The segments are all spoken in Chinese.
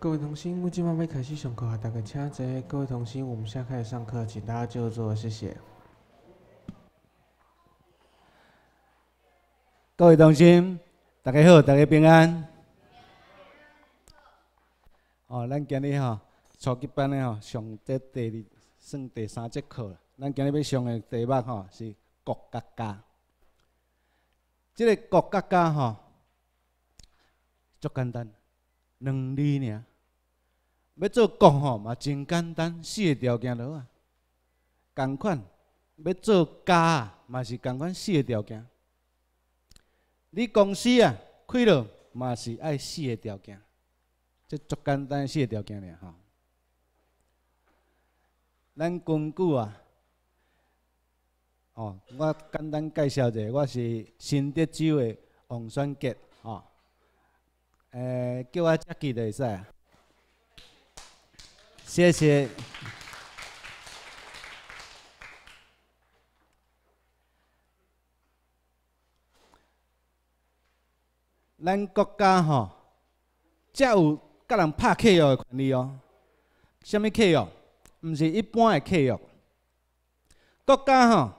各位同学，我即马要开始上课，大家请坐。各位同学，我们在开始上课，请大家就坐，谢谢。各位同学，大家好，大家平安。哦，咱今日吼，初级班的吼，上这第算第三节课了。咱今日要上的题目吼，是国家家。这个国家家吼，足简单，两字尔。要做公吼嘛真简单，四个条件落啊，同款。要做家嘛是同款四个条件。你公司啊开了嘛是爱四个条件，即足简单四个条件俩吼。咱根久啊，哦，我简单介绍者，我是新德州的王选杰哦，诶，叫我杰杰就会使。谢谢。咱国家吼，才有甲人拍契约的权利哦。什物契约？毋是一般诶契约。国家吼，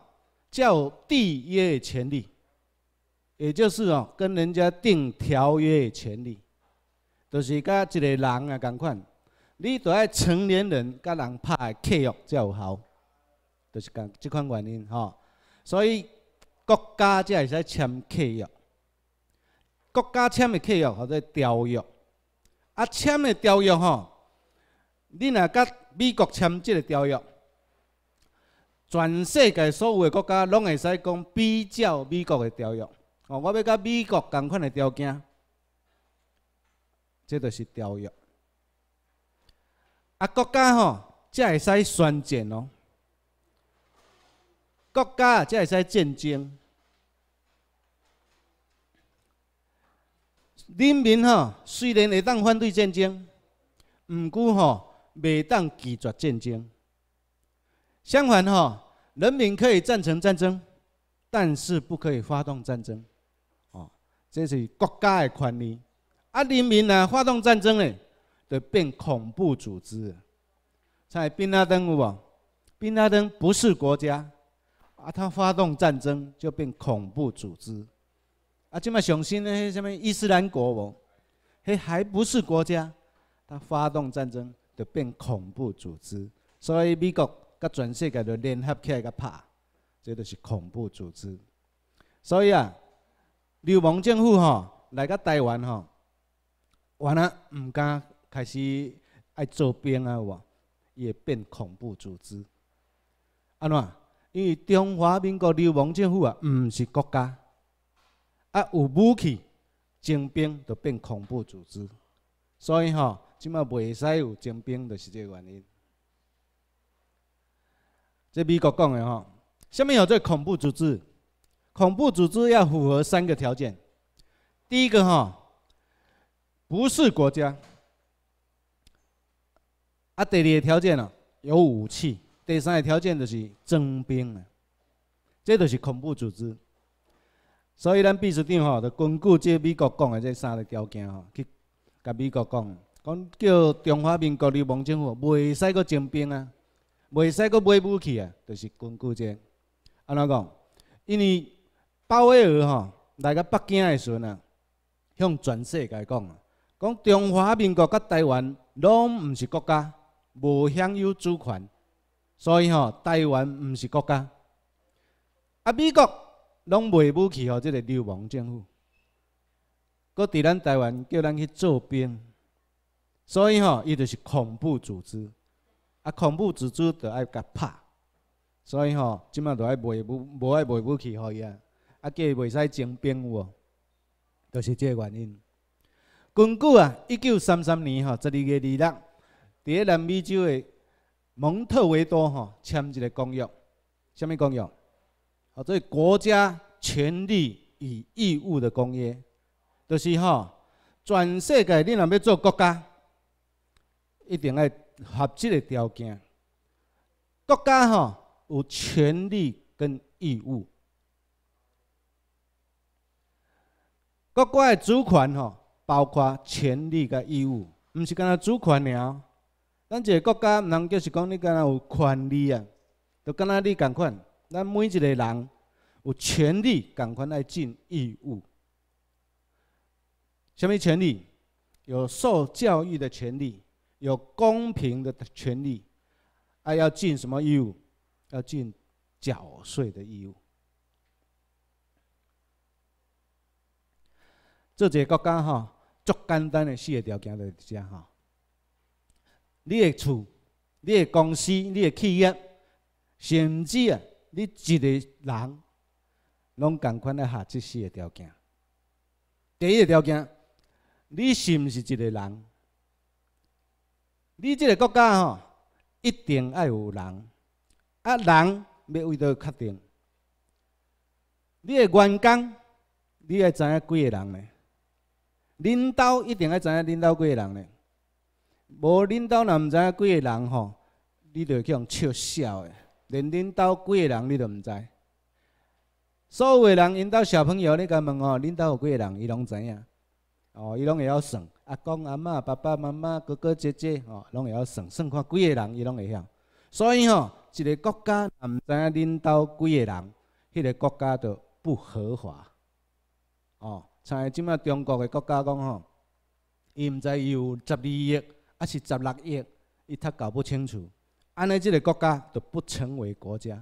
才有缔约诶权利，也就是哦，跟人家订条约诶权利，就是甲一个人啊共款。你著爱成年人甲人拍个契约才有效，就是讲即款原因吼。所以国家则会使签契约，国家签的契约或者条约，啊签的条约吼，你若甲美国签即个条约，全世界所有的国家拢会使讲比较美国的条约，哦我要甲美国同款的条件，即就是条约。啊，国家吼则会使宣战哦，国家则会使战争。人民吼虽然会当反对战争，毋过吼未当拒绝战争。相反吼，人民可以赞成战争，但是不可以发动战争。哦，这是国家的权力。啊，人民呢发动战争嘞？的变恐怖组织，在宾拉登有无？宾拉登不是国家，啊，他发动战争就变恐怖组织，啊，今嘛上新那迄什么伊斯兰国无？迄还不是国家，他发动战争就变恐怖组织，所以美国甲全世界就联合起来甲拍，这都是恐怖组织，所以啊，流氓政府吼来甲台湾吼，完了唔敢。开始爱做兵啊，话也变恐怖组织，安怎？因为中华民国流氓政府啊，毋是国家，啊有武器征兵就变恐怖组织，所以吼，即嘛袂使有征兵就是即个原因。即美国讲的吼，下面叫做恐怖组织？恐怖组织要符合三个条件，第一个吼，不是国家。啊！第二个条件哦，有武器；第三个条件就是征兵。即就是恐怖组织。所以咱秘书长吼，就根据即美国讲的即三个条件吼，去甲美国讲，讲叫中华民国流法政府袂使阁征兵啊，袂使阁买武器啊，就是根据即。安怎讲？因为鲍威尔吼来个北京的时阵啊，向全世界讲，讲中华民国佮台湾拢毋是国家。无享有主权，所以吼，台湾毋是国家。啊，美国拢卖武器吼，即个流氓政府，搁伫咱台湾叫咱去做兵，所以吼，伊就是恐怖组织。啊，恐怖组织就爱甲拍，所以吼，即马就爱卖武，无爱卖武器互伊啊，啊，计袂使征兵喎，就是即个原因。根据啊，一九三三年吼十二月二六。第南美洲的蒙特维多签一个公约，什物公约？啊，这国家权利与义务的公约，就是吼，全世界你若要做国家，一定要合这个条件。国家吼有权利跟义务，国家的主权吼包括权利跟义务，毋是干只主权了。咱一个国家，毋通叫是讲你敢若有权利啊，就敢若你共款。咱每一个人有权利共款来尽义务。什物权利？有受教育的权利，有公平的权利。啊，要尽什么义务？要尽缴税的义务。这一个国家吼，足简单的四个条件就在遮吼。你的厝、你的公司、你的企业，甚至啊，你一个人，拢共款要合这四个条件。第一个条件，你是毋是一个人？你这个国家吼，一定爱有人。啊，人要为着确定。你的员工，你爱知影几个人呢？领导一定爱知影领导几个人呢？无领导，若毋知影几个人吼，你着去用笑笑诶。连领导几个人，你都毋知。所有人因导小朋友，你敢问吼？领导有几个人？伊拢知影。哦，伊拢会晓算。阿公、阿嬷、爸爸妈妈、哥哥姐姐，吼，拢会晓算，算看几个人，伊拢会晓。所以吼，一个国家若毋知影领导几个人，迄个国家就不合法。哦，像即摆中国的国家讲吼，伊毋知伊有十二亿。还是十六亿，伊他搞不清楚，安尼即个国家就不成为国家。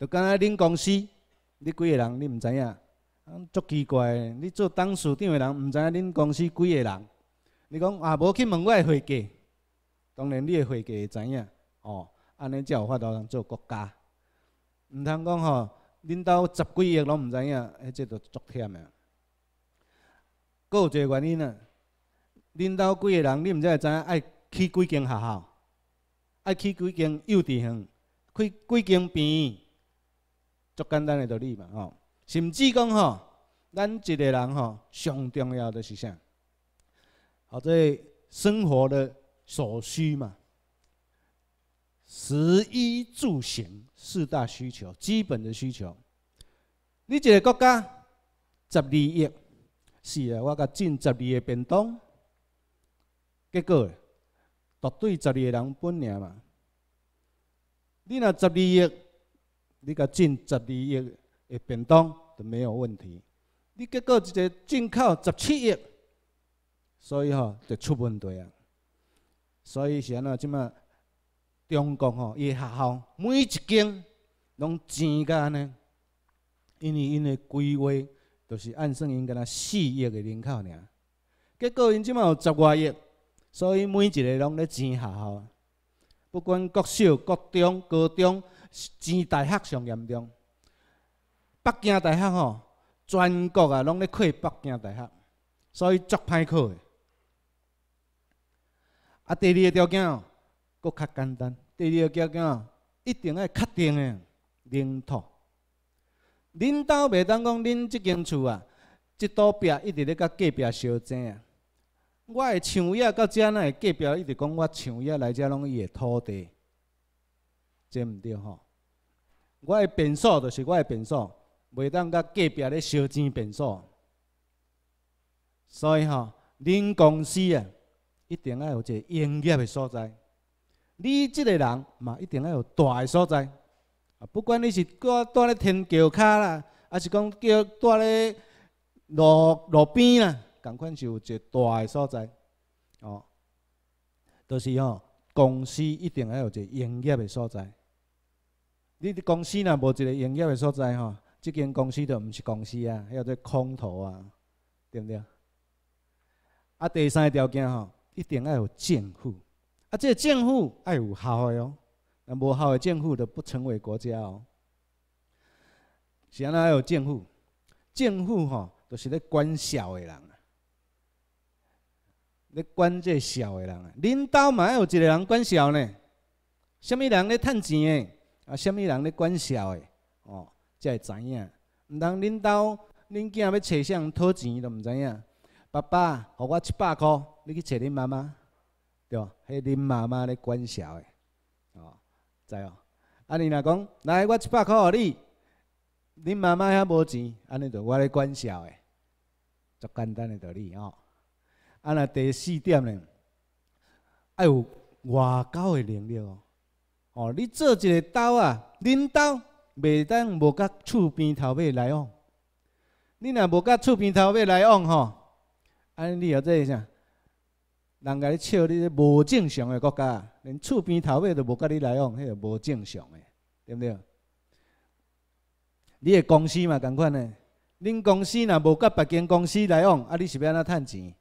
就敢若恁公司，你几个人你毋知影，足奇怪！你做董事长的人毋知影恁公司几个人，你讲也无去问我的会计，当然你的会计会知影，哦，安尼才有法度通做国家。毋通讲吼，恁兜十几亿拢毋知影，迄即都足忝的。个个原因啊。恁兜几个人，你毋知会知影爱去几间学校，爱去几间幼稚园，开几间医院，足简单诶道理嘛吼。甚至讲吼，咱一个人吼，上重要的是啥？哦，即生活的所需嘛，食衣住行四大需求，基本的需求。你一个国家十二亿，是啊，我甲进十二个便当。结果，独对十二个人分尔嘛。你若十二亿，你甲进十二亿的便当，就没有问题。你结果一个进口十七亿，所以吼就出问题啊。所以是安怎即马，中国吼伊学校每一间拢钱甲安尼，因为因的规划就是按算因敢若四亿的人口尔。结果因即马有十外亿。所以每一个拢咧争学校，不管国小、国中、高中，争大学上严重。北京大学吼，全国啊拢咧挤北京大学，所以足歹考的。啊，第二个条件哦，搁较简单，第二个条件哦，一定爱确定的领土。恁兜袂当讲恁即间厝啊，即道壁一直咧甲隔壁相争。我的厂也到若会隔壁一直讲我厂也来遮拢伊的土地，这毋对吼。我的别墅就是我的别墅，袂当甲隔壁咧烧钱别墅。所以吼，恁公司啊，一定要有一个营业的所在。你即个人嘛，一定要有大的所在。啊，不管你是住住咧天桥骹啦，还是讲叫住咧路路边啦。同款是有一个大的所在，哦，就是吼公司一定要有一个营业的所在。你公司若无一个营业的所在，吼，即间公司就毋是公司啊，叫做空头啊，对毋对？啊，第三个条件吼，一定要有政府。啊，即、这政府要有效哦，那无效个政府都不成为国家哦。是安尼，要有政府？政府吼，就是咧管小的人。咧管这小诶人啊，恁家嘛爱有一个人管小呢。虾物人咧趁钱诶，啊，虾物人咧管小诶，哦，才会知影。毋通恁家恁囝要找谁讨钱都毋知影。爸爸，互我一百箍，你去找恁妈妈，对迄恁妈妈咧管小诶，哦，知哦。安尼来讲，来，我一百箍互你。恁妈妈遐无钱，安尼就我咧管小诶。足简单诶道理吼。啊！那第四点呢？要有外交的能力哦。哦，你做一个刀啊，领导袂当无甲厝边头尾来往。你若无甲厝边头尾来往吼，安尼你要做啥？人甲你笑你无正常诶国家，连厝边头尾都无甲你来往，迄个无正常诶，对不对？你诶公司嘛共款诶，恁公司若无甲别间公司来往，啊，你是要安怎趁钱？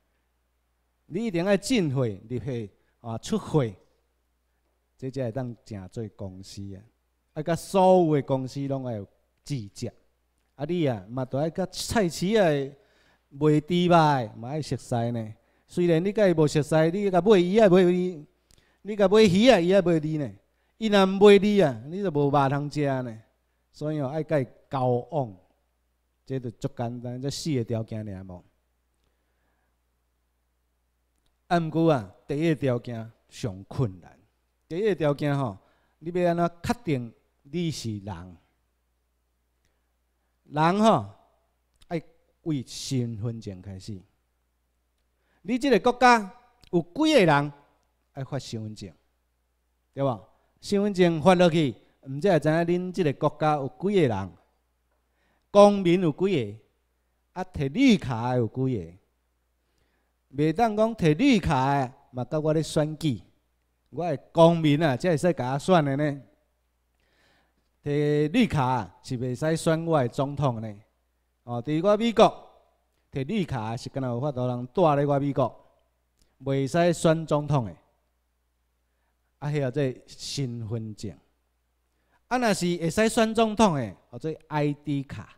你一定要进会，入会，啊出会，这才会当正做公司啊！啊，甲所有的公司拢要有资质。啊，你啊嘛得要甲菜市诶卖猪肉嘛爱熟悉呢。虽然你甲伊无熟悉，你甲买鱼也买你，你甲买鱼啊伊也买你呢。伊若买你啊，你著无肉通食呢。所以哦，爱甲交往，这就足简单，这四个条件尔无？啊，毋过啊，第一条件上困难。第一条件吼，你要安怎确定你是人？人吼，爱为身份证开始。你即个国家有几个人爱发身份证，对无？身份证发落去，毋则会知影恁即个国家有几个人？公民有几个？啊，摕绿卡有几个？袂当讲摕绿卡诶，嘛到我咧选举，我诶公民啊，才会使甲我选诶呢。摕绿卡是袂使选我诶总统呢。哦，伫我美国摕绿卡是敢若有法度人住咧我美国，袂使选总统诶。啊，迄号即身份证，啊，若是会使选总统诶，或者 ID 卡，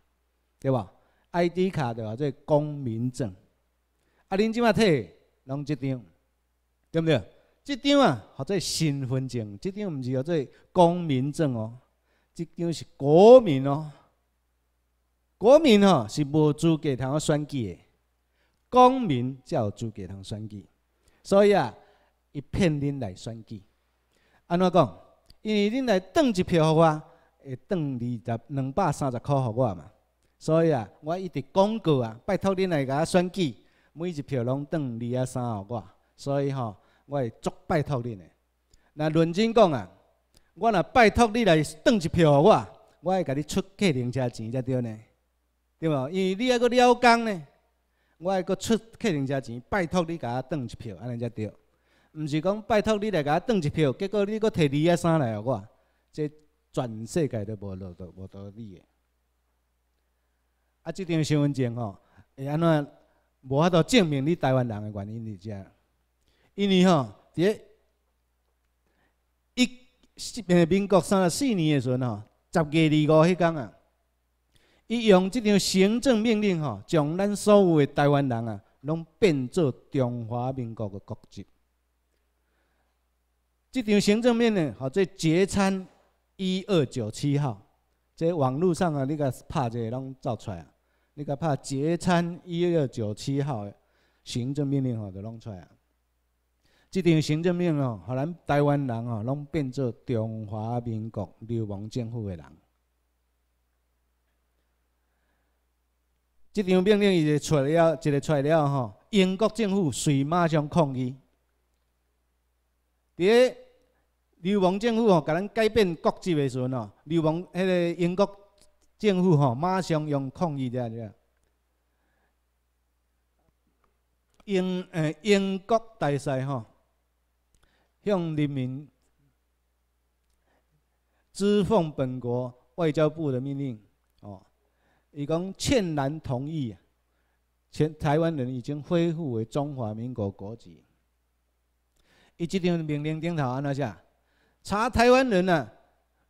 对吧？ID 卡对吧？即公民证。啊，恁即啊退拢即张，对毋对？即张啊，叫做身份证。即张毋是叫做公民证哦，即张是国民哦。国民哦、是无资格通选举，公民才有资格通选举。所以啊，伊骗恁来选举。安怎讲？因为恁来当一票，我会当二十两百三十块给我嘛。所以啊，我一直讲过啊，拜托恁来甲我选举。每一票拢转二啊三号我，所以吼，我会足拜托恁的。那认真讲啊，我若拜托你来转一票我，我会甲你出客轮车钱才对呢，对无？因为你还佫了工呢，我还佫出客轮车钱，拜托你甲我转一票，安尼才对。毋是讲拜托你来甲我转一票，结果你佫摕二啊三来啊我，这全世界都无落道，无道理的。啊，即张身份证吼，会安怎？无法度证明你台湾人的原因伫遮，因为吼，伫一民民国三十四年的时阵吼，十月二十五迄天啊，伊用即张行政命令吼，将咱所有的台湾人啊，拢变做中华民国的国籍。即张行政命令吼，做绝餐一二九七号，即个网络上啊，你甲拍一下，拢走出啊。你甲拍《节餐一二九七号》行政命令吼，就弄出来啊！这张行政命令吼，互咱台湾人吼，拢变做中华民国流亡政府的人。这张命令一出了，一个出了吼，英国政府随马上抗议。在流亡政府吼，甲咱改变国籍的时候吼，流亡迄个英国。政府吼，马上用抗议的啊！英呃英国大使吼，向人民，支奉本国外交部的命令哦。伊讲，欣然同意，全台湾人已经恢复为中华民国国籍。伊这张命令顶头安那下，查台湾人呢？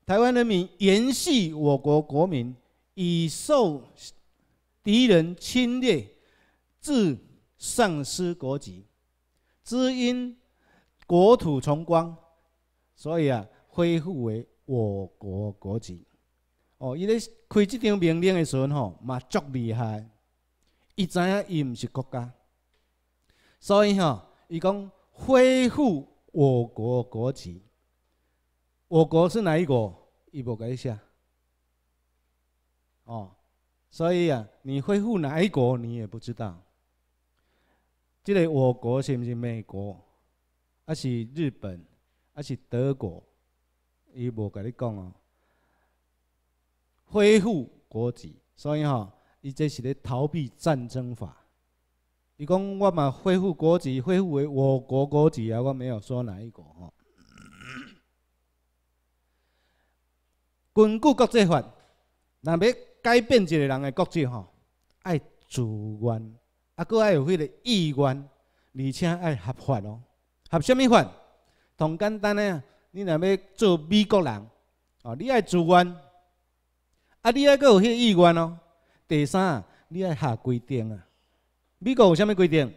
台湾人民延续我国国民。已受敌人侵略，致丧失国籍，只因国土重光，所以啊，恢复为我国国籍。哦，伊咧开这张命令的时阵吼，嘛足厉害。伊知影伊毋是国家，所以吼，伊讲恢复我国国籍。我国是哪一国？伊无甲你写。哦，所以啊，你恢复哪一国你也不知道，即个我国是不是美国，还是日本，还是德国？伊无甲你讲哦，恢复国籍，所以吼，伊这是咧逃避战争法。伊讲我嘛恢复国籍，恢复为我国国籍啊，我没有说哪一国哦。根据国际法，若要改变一个人的国籍吼，爱自愿，啊，佫爱有迄个意愿，而且爱合法哦。合甚物法？同简单诶，你若要做美国人，哦，你爱自愿，啊，你还佫有迄个意愿哦。第三，你爱下规定啊。美国有啥物规定？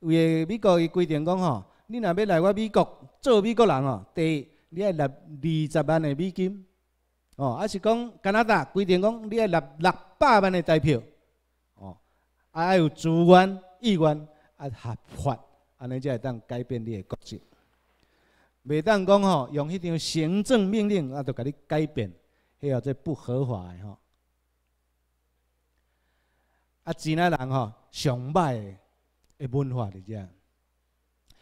有诶，美国伊规定讲吼，你若要来我美国做美国人哦，第，你爱立二十万诶美金。哦，还是讲加拿大规定讲，你要六六百万的代票，哦，啊要资源、意愿、啊合法，安尼才会当改变你的国籍，袂当讲吼用迄张行政命令啊，就甲你改变，迄个即不合法的吼。啊，真诶人吼崇拜诶文化伫遮，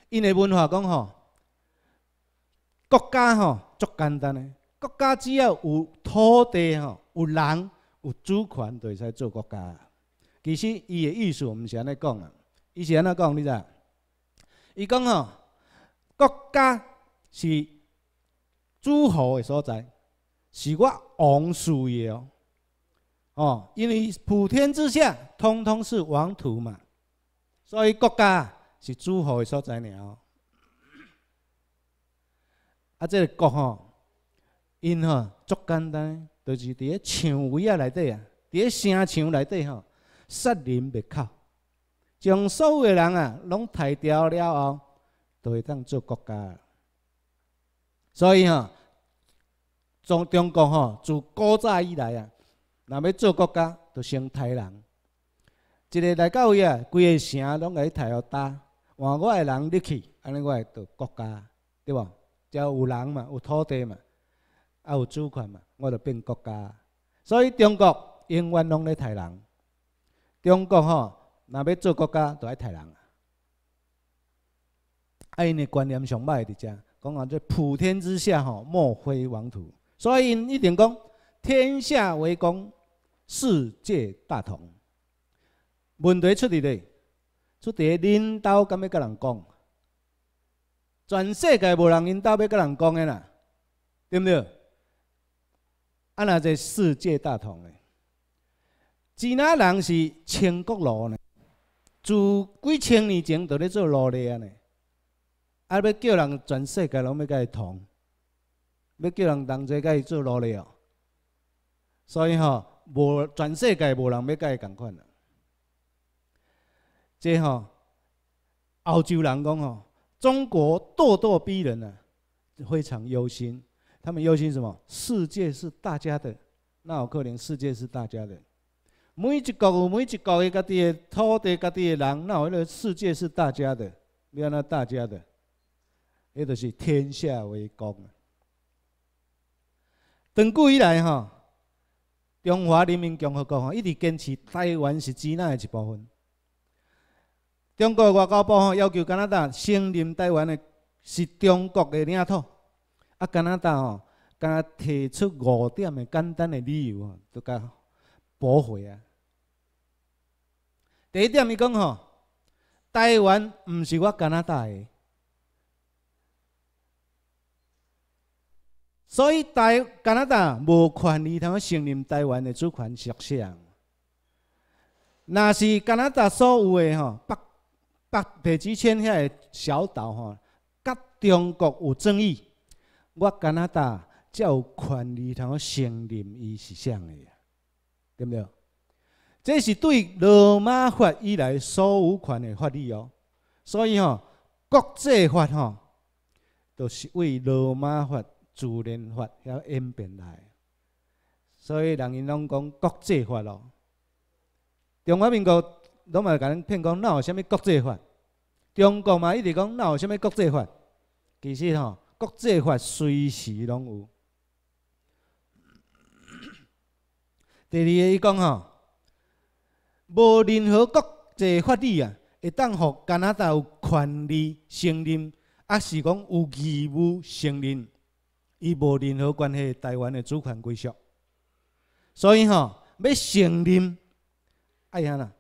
因诶文化讲吼，国家吼足简单诶。国家只要有土地吼，有人有主权，就会使做国家。其实伊嘅意思毋是安尼讲啊，伊是安尼讲？你知？伊讲吼，国家是诸侯嘅所在，是我王属嘅哦。哦，因为普天之下，通通是王土嘛，所以国家是诸侯嘅所在了。啊，这个国吼。因吼，足简单，就是伫个墙围啊内底啊，伫个城墙内底吼，杀人灭口，将所有的人啊，拢杀掉了后，就会当做国家。所以吼，从中国吼，自古早以来啊，若要做国家，就先杀人。一个内位啊，规个城拢来杀呾呾，换我诶人入去，安尼我会做国家，对无？只要有人嘛，有土地嘛。啊有主权嘛，我就变国家。所以中国永远拢咧杀人。中国吼，若要做国家，就爱杀人啊！啊，因的观念上歹伫遮，讲啊，这普天之下吼，莫非王土。所以因一定讲天下为公，世界大同。问题出伫咧，出伫领导敢要甲人讲？全世界无人领导要甲人讲的啦，对不对？啊！那这世界大同诶，吉哪人是千国路呢？自几千年前就咧做奴隶啊呢！啊，要叫人全世界拢要甲伊同，要叫人同齐甲伊做奴隶哦。所以吼，无全世界无人要甲伊共款啊。即吼，澳洲人讲吼，中国咄咄逼人呐，非常忧心。他们忧心什么？世界是大家的，那我可怜，世界是大家的。每一国、每一国个家己的土地、家己的人，那我呢，世界是大家的，变作大家的，那就是天下为公。长久以来，哈，中华人民共和国哈一直坚持台湾是支那的一部分。中国外交部要求加拿大承认台湾的是中国的领土。啊！加拿大哦，甲提出五点诶，简单诶理由哦，都佮驳回啊。第一点伊讲吼，台湾毋是我加拿大诶，所以台加拿大无权利通承认台湾诶主权属想。若是加拿大所有诶吼北北北极圈遐个小岛吼，甲中国有争议。我加拿大才有权利通承认伊是啥个呀？对不对？这是对罗马法以来所有权的法律哦。所以吼，国际法吼，都是为罗马法、自然法遐演变来。所以人因拢讲国际法咯。中华民国拢嘛，甲恁骗讲哪有啥物国际法？中国嘛，一直讲哪有啥物国际法？其实吼。国际法随时拢有。第二个，伊讲吼，无任何国际法律啊，会当互加拿大有权利承认，啊是讲有义务承认，伊无任何关系台湾的主权归属。所以吼，要承认，爱哈啦，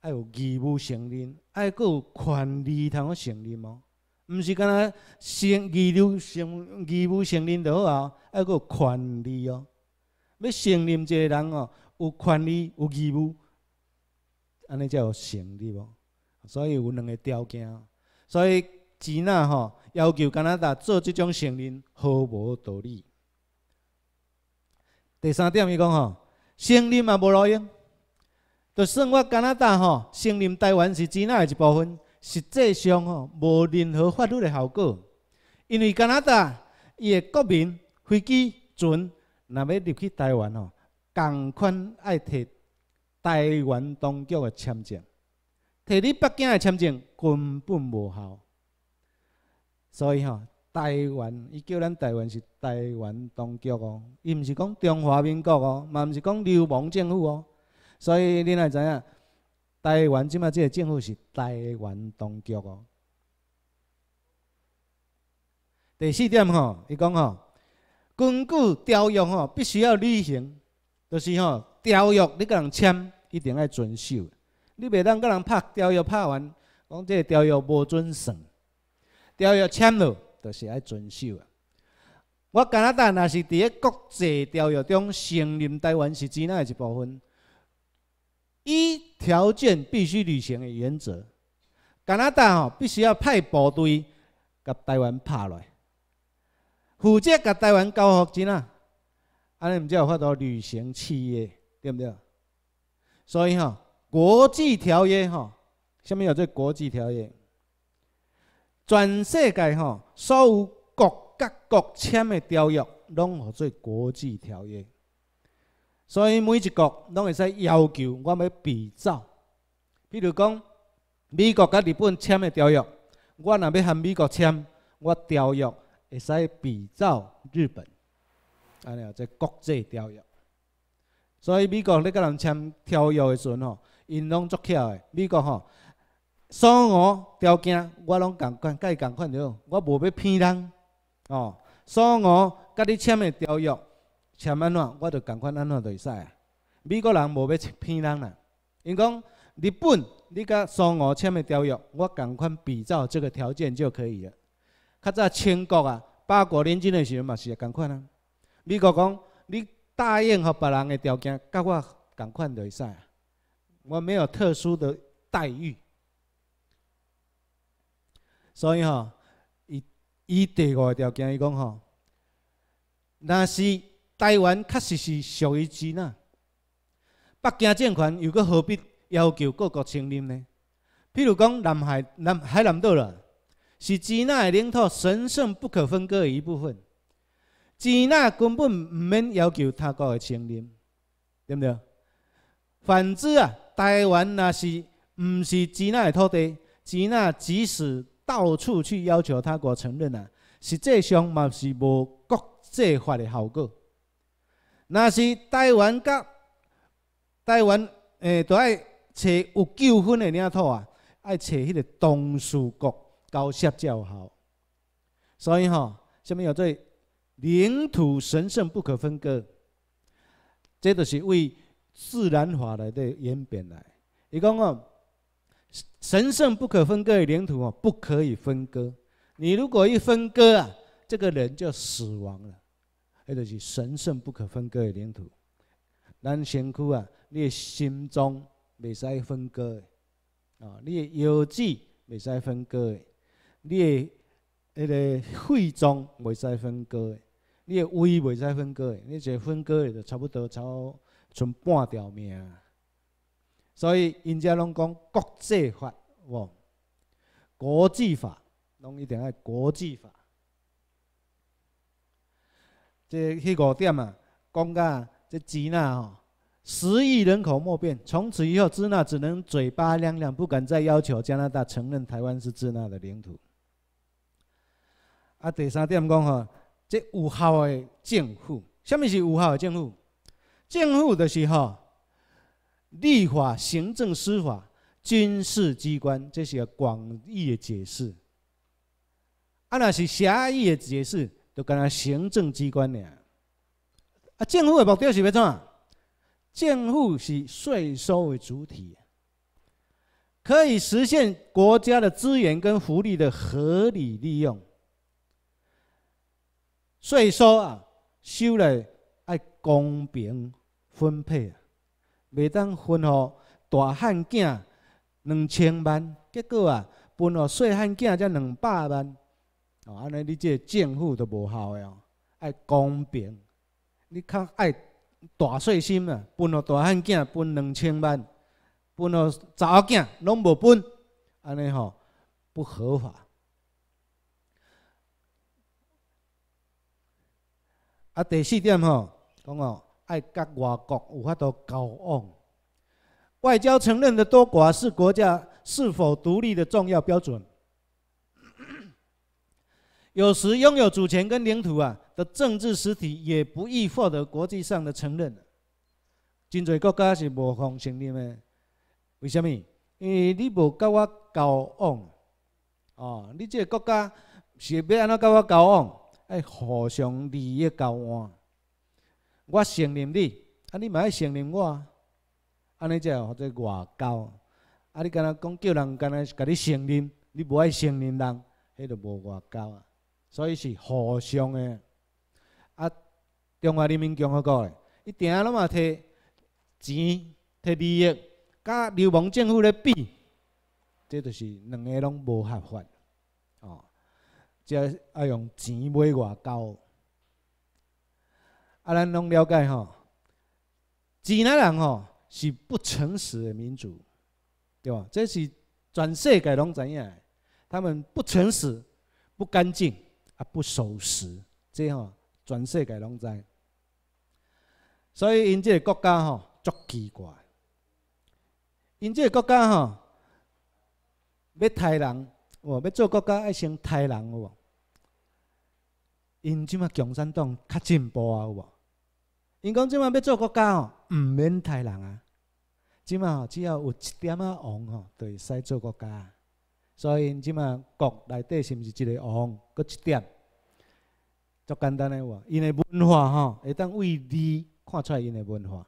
爱有义务承认，爱佫有权利通佫承认哦。毋是干呐，成义务承义务承认就好啊，还有权利哦。要承认一个人哦，有权利有义务，安尼才有成立哦。所以有两个条件，所以钱娜吼要求加拿大做即种承认毫无道理。第三点伊讲吼，承认嘛无路用，就算我加拿大吼承认台湾是吉的一部分。实际上哦，无任何法律的效果，因为加拿大伊的国民飞机、船，若要入去台湾哦，同款要摕台湾当局的签证，摕你北京的签证根本无效。所以哦，台湾伊叫咱台湾是台湾当局哦，伊毋是讲中华民国哦，嘛毋是讲流氓政府哦。所以你来知影。台湾即马，即个政府是台湾当局哦。第四点吼，伊讲吼，根据条约吼，必须要履行，就是吼条约你甲人签，一定爱遵守，你袂当甲人拍条约拍完，讲即个条约无准算。条约签了，就是爱遵守啊。我加拿大也是伫咧国际条约中承认台湾是支那一部分。一条件必须履行的原则，加拿大吼必须要派部队甲台湾拍来，负责甲台湾交学金啊，安尼毋才有法度履行契约，对不对？所以吼国际条约吼，下面有做国际条约，全世界吼所有国家国签的条约，拢叫做国际条约。所以每一国拢会使要求我要比照，比如讲美国甲日本签的条约，我若要和美国签，我条约会使比照日本，安尼啊，即国际条约。所以美国咧甲人签条约的时阵吼，因拢足巧的，美国吼，所有条件我拢共款，伊共款着，我无要骗人，哦，所有甲你签的条约。签安怎，我就共款安怎就会使啊！美国人无要骗人啦，因讲日本，你甲双五签的条约，我共款比照这个条件就可以了。较早清国啊，八国联军的时候嘛是共款啊。美国讲你答应和别人的条件，甲我共款就会使啊。我没有特殊的待遇，所以吼，伊伊第五个条件，伊讲吼，若是。台湾确实是属于支那。北京政权又阁何必要求各国承认呢？譬如讲，南海、南海南岛啦，是支那的领土，神圣不可分割的一部分。支那根本毋免要求他国的承认，对毋对？反之啊，台湾若是毋是支那的土地？支那即使到处去要求他国承认啊，实际上嘛是无国际化的效果。那是台湾甲台湾诶，都要找有纠纷的领土啊，爱找迄个东事国高才有效。所以吼，下面有这领土神圣不可分割，这都是为自然法来的原本来。伊讲哦，神圣不可分割的领土哦，不可以分割。你如果一分割啊，这个人就死亡了。迄就是神圣不可分割的领土。咱贤区啊，你的心脏袂使分割的，啊，你腰子袂使分割的，你的迄个肺脏袂使分割的，你的胃袂使分割的，你一分割就差不多超剩半条命。所以因家拢讲国际法，哦，国际法，拢一定爱国际法。这迄五点啊，讲到这支那吼，十亿人口莫变，从此以后支那只能嘴巴亮亮，不敢再要求加拿大承认台湾是智那的领土。啊，第三点讲吼，这有效的政府，什么是有效的政府？政府的时候，立法、行政、司法、军事机关这是个广义的解释。啊，那是狭义的解释。就干阿行政机关的啊政府的目的是要怎？政府是税收的主体，可以实现国家的资源跟福利的合理利用。税收啊收来要公平分配啊，袂当分予大汉囝两千万，结果啊分予细汉囝才两百万。哦，安尼你即个政府都无效的哦，爱公平，你较爱大细心啊，分了大汉囝分两千万，分了查某囝拢无分，安尼吼不合法。啊，第四点吼，讲哦，爱甲外国有法度交往，外交承认的多寡是国家是否独立的重要标准。有时拥有主权跟领土啊的政治实体，也不易获得国际上的承认。真济国家是无法承认的，为甚物？因为你无跟我交往，哦，你即个国家是欲安怎跟我交往？哎，互相利益交换，我承认你，啊，你嘛爱承认我，安尼才个叫做外交。啊，你敢若讲叫人敢若甲你承认，你无爱承认人，迄就无外交啊。所以是互相的。啊，中华人民共和国，伊定拢嘛摕钱摕利益，甲流氓政府咧比，这就是两个拢无合法。哦，即啊用钱买外交。啊，咱拢了解吼，钱那人吼是不诚实的民族，对伐？这是全世界拢知影的，他们不诚实、不干净。啊，不守时，即吼，全世界拢知。所以因这个国家吼足奇怪。因这个国家吼要杀人，哇，要做国家爱先杀人，哇。因即马共产党较进步啊，有无？因讲即马要做国家哦，毋免杀人啊。即马只要有一点啊红吼，就使做国家。所以，即嘛国内底是毋是一个王，搁一点，足简单的话。因的文化吼，会当为汝看出来因的文化。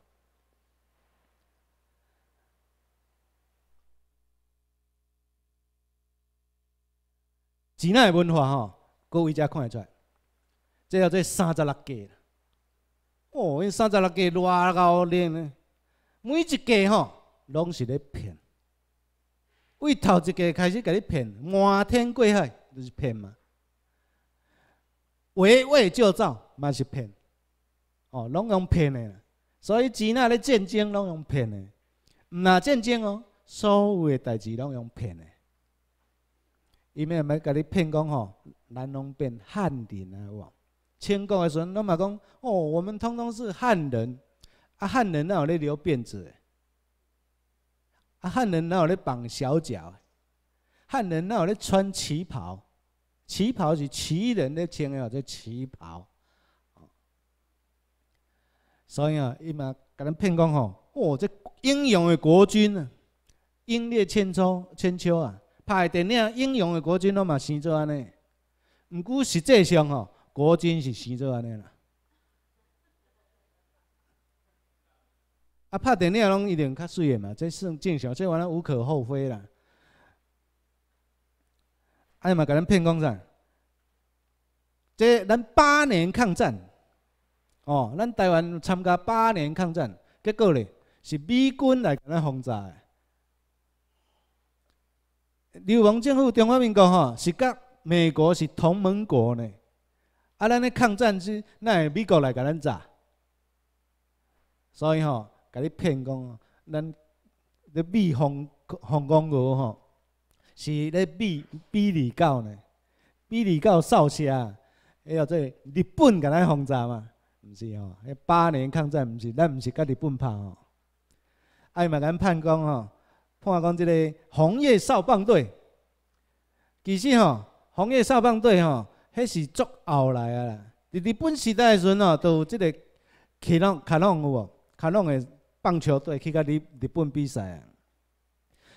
钱的文化吼，各位只看会出，来，这叫做三十六计。哦，因三十六计偌够灵呢，每一计吼，拢是咧骗。为头一个开始，甲你骗，瞒天过海就是骗嘛。围魏救赵嘛是骗，哦，拢用骗的。所以钱那咧战争拢用骗的，毋若战争哦，所有的代志拢用骗的。伊面要甲你骗讲吼，咱拢变汉人啊，哇，清国的时阵，拢嘛讲哦，我们通通是汉人，啊，汉人那有咧留辫子？啊，汉人哪有咧绑小脚，汉人哪有咧穿旗袍，旗袍是旗人咧穿哦，叫旗袍。所以啊，伊嘛甲咱骗讲吼，哦，这英勇的国军啊，英烈千秋，千秋啊，拍的电影《英勇的国军》都嘛生做安尼，毋过实际上吼，国军是生做安尼啦。啊，拍电影拢一定较水诶嘛，即算正常，即个话无可厚非啦。哎嘛，甲咱骗讲啥？即咱八年抗战，哦，咱台湾参加八年抗战，结果咧是美军来甲咱轰炸诶。流亡政府、中华民国吼，是甲美国是同盟国呢。啊，咱咧抗战是那美国来甲咱炸，所以吼。甲你骗讲，咱咧避防防空雷吼，是咧避比例高呢，比例高扫射，迄哟，做日本甲咱轰炸嘛，毋是吼？迄八年抗战毋是咱毋是甲日本拍吼？伊嘛，甲咱判讲吼，判讲即个红叶扫棒队。其实吼，红叶扫棒队吼，迄是足后来啊。伫日本时代诶时阵哦，都有这个卡隆卡隆有无？卡隆诶。棒球队去甲日日本比赛，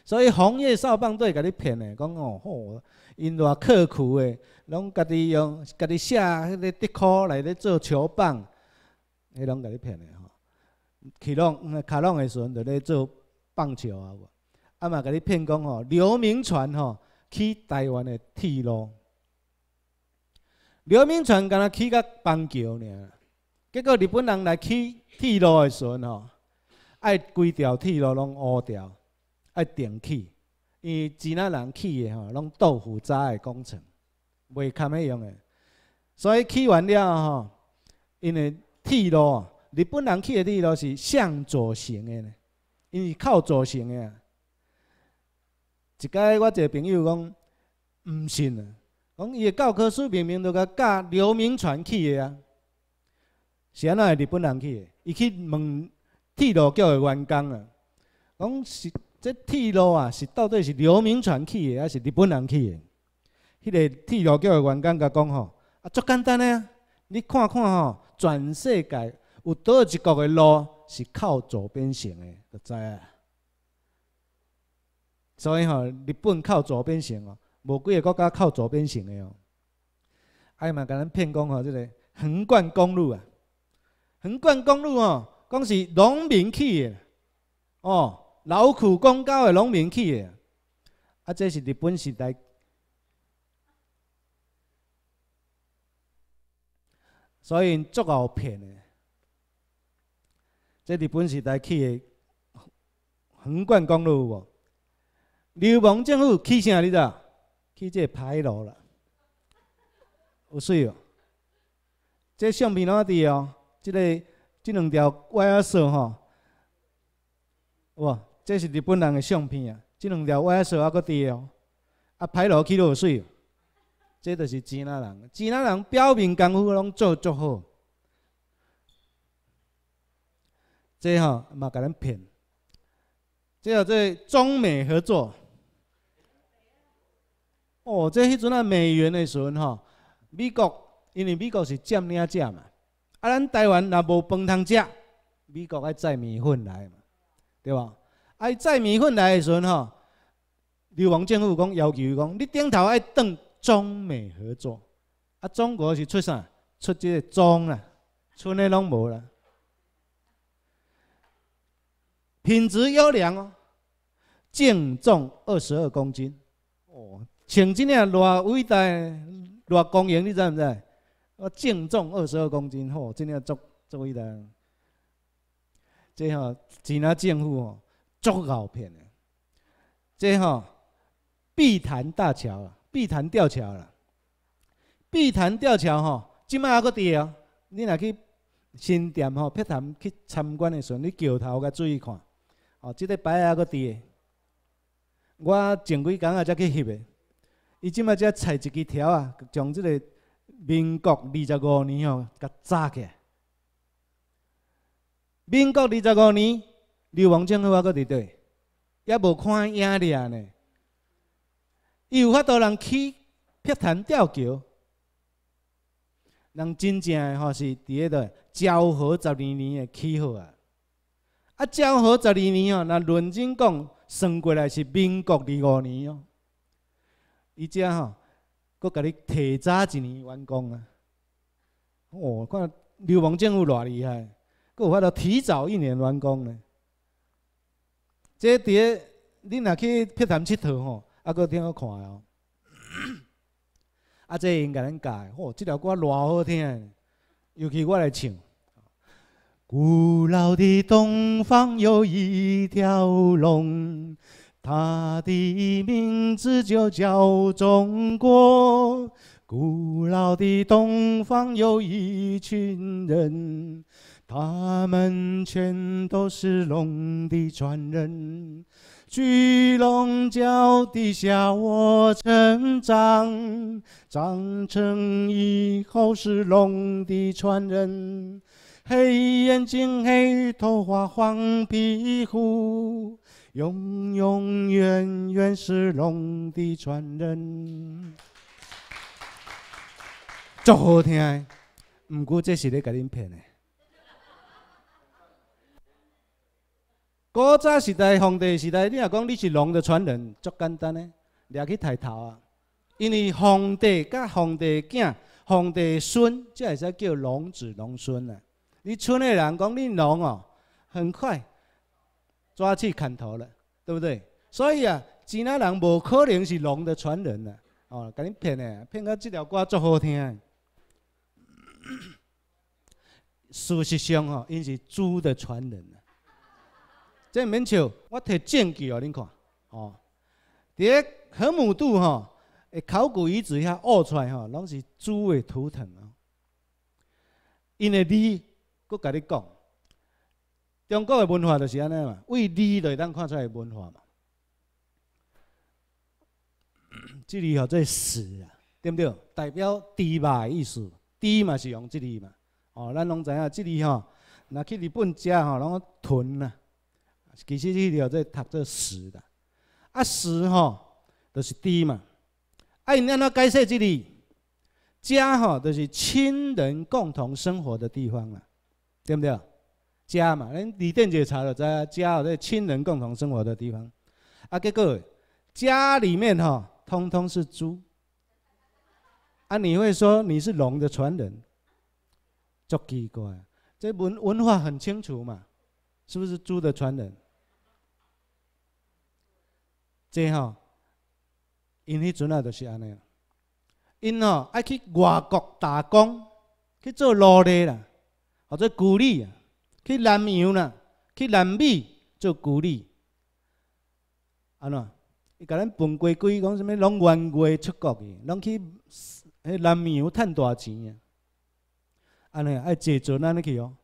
所以红叶少棒队甲你骗的，讲哦好，因偌刻苦的，拢家己用家己写迄个竹箍来咧做球棒，迄拢甲你骗的吼。去弄卡弄的时阵就咧做棒球啊，啊嘛甲你骗讲吼，刘铭传吼去台湾的铁路，刘铭传敢若去甲棒球尔，结果日本人来去铁路的时阵吼。爱规条铁路拢乌掉，爱定起，伊钱吉人起的吼，拢豆腐渣的工程，袂堪用的。所以起完了吼，因为铁路，日本人起的铁路是向左行的，呢，因为靠左行的一改我一个朋友讲，毋信啊，讲伊的教科书明明都甲教刘铭传起的啊，是安怎日本人起的？伊去问。铁路局的员工啊，讲是即铁路啊，是到底是刘明传去的还是日本人去的？迄个铁路局的员工甲讲吼，啊，足简单啊，你看看吼，全世界有倒一国的路是靠左边行的，就知啊。所以吼，日本靠左边行哦，无几个国家靠左边行的哦。哎伊嘛，甲咱骗讲吼，即个横贯公路啊，横贯公路哦。讲是农民起的，哦，劳苦功高的农民起的，啊，这是日本时代，所以足够骗的。这日本时代起的横贯公路，无？流氓政府起啥知呾，起这牌路啦，有水哦。这相片哪地哦？这个。这两条歪啊锁吼，哇，这是日本人的相片啊！这两条歪啊锁还佫伫哦，啊，拍落去落水，这就是钱南人。钱南人表面功夫拢做足好，这吼嘛甲咱骗。这要这中美合作，哦，这迄阵啊美元的时阵吼，美国因为美国是占领者嘛。啊，咱台湾若无饭通食，美国爱载面粉来嘛，对吧？爱载面粉来的时候吼，流氓政府讲要求讲，你顶头爱等中美合作。啊，中国是出啥？出一个装啦，剩的拢无啦。品质优良哦，净重二十二公斤。哦，穿即领偌伟大、偌光荣，你知唔知？道？我净重二十二公斤吼，真天足足一单，即吼是那政府吼足好骗的，即吼碧潭大桥啊，碧潭吊桥啦，碧潭吊桥吼，即摆还阁伫哦。你若去新店吼碧潭去参观的时阵，你桥头甲注意看，哦，即个牌还阁伫。我前几工啊才去翕的，伊即摆才裁一支条啊，从即个。民国二十五年哦，甲早起。民国二十五年，刘王政府还搁伫倒，也无看影咧呢。伊有法度人起劈滩吊桥，人真正吼是伫迄倒交和十二年诶起好啊。啊，交和十二年哦，若论真讲算过来是民国二十五年哦。伊遮吼。佫甲你提早一年完工啊！哦，看流氓政府偌厉害，佫有法度提早一年完工呢。这伫个，你若去越南佚佗吼，也佫挺好看哦。啊，这应该教，改。哦，这条歌偌好听，尤其我来唱。古老的东方有一条龙。他的名字就叫中国。古老的东方有一群人，他们全都是龙的传人。巨龙脚底下，我成长，长成以后是龙的传人。黑眼睛，黑头发，黄皮肤。永永远远是龙的传人。作何听？唔过这是咧甲恁骗的。古早时代，皇帝时代，你若讲你是龙的传人，足简单咧，掠去剃头啊！因为皇帝、甲皇帝囝、皇帝孙，才会才叫龙子龙孙呐。你村的人讲你龙哦，很快。抓去砍头了，对不对？所以啊，吉纳人无可能是龙的传人呐。哦，给你骗的，骗到这条歌足好听。事实上哦，因是猪的传人。真免笑，我提证据哦，恁看哦，在河姆渡吼诶，考古遗址下挖出来吼，拢是猪的图腾哦。因为你，我甲你讲。中国的文化就是安尼嘛，为字就会当看出来文化嘛。这里叫做“死”啊，对不对？代表猪嘛意思，猪嘛是用这里嘛。哦，咱拢知影这里吼，那去日本食吼，拢吞啊。其实这里叫做读做“死”啦。啊，“死”吼，就是猪嘛。啊，因安怎解释这里，“家”吼，就是亲人共同生活的地方啦，对不对？家嘛，恁李殿姐查了，在家哦，在亲人共同生活的地方啊。结果家里面哈，通通是猪啊！你会说你是龙的传人，足奇怪！这文文化很清楚嘛，是不是猪的传人？这哈，因迄阵啊，就是安尼，因哦爱去外国打工去做奴隶啦，或者苦力啊。去南洋啦，去南美做奴隶，安怎？伊甲咱分归归，讲什么？拢原越出国去，拢去迄南洋赚大钱啊！安尼爱坐船安尼去哦。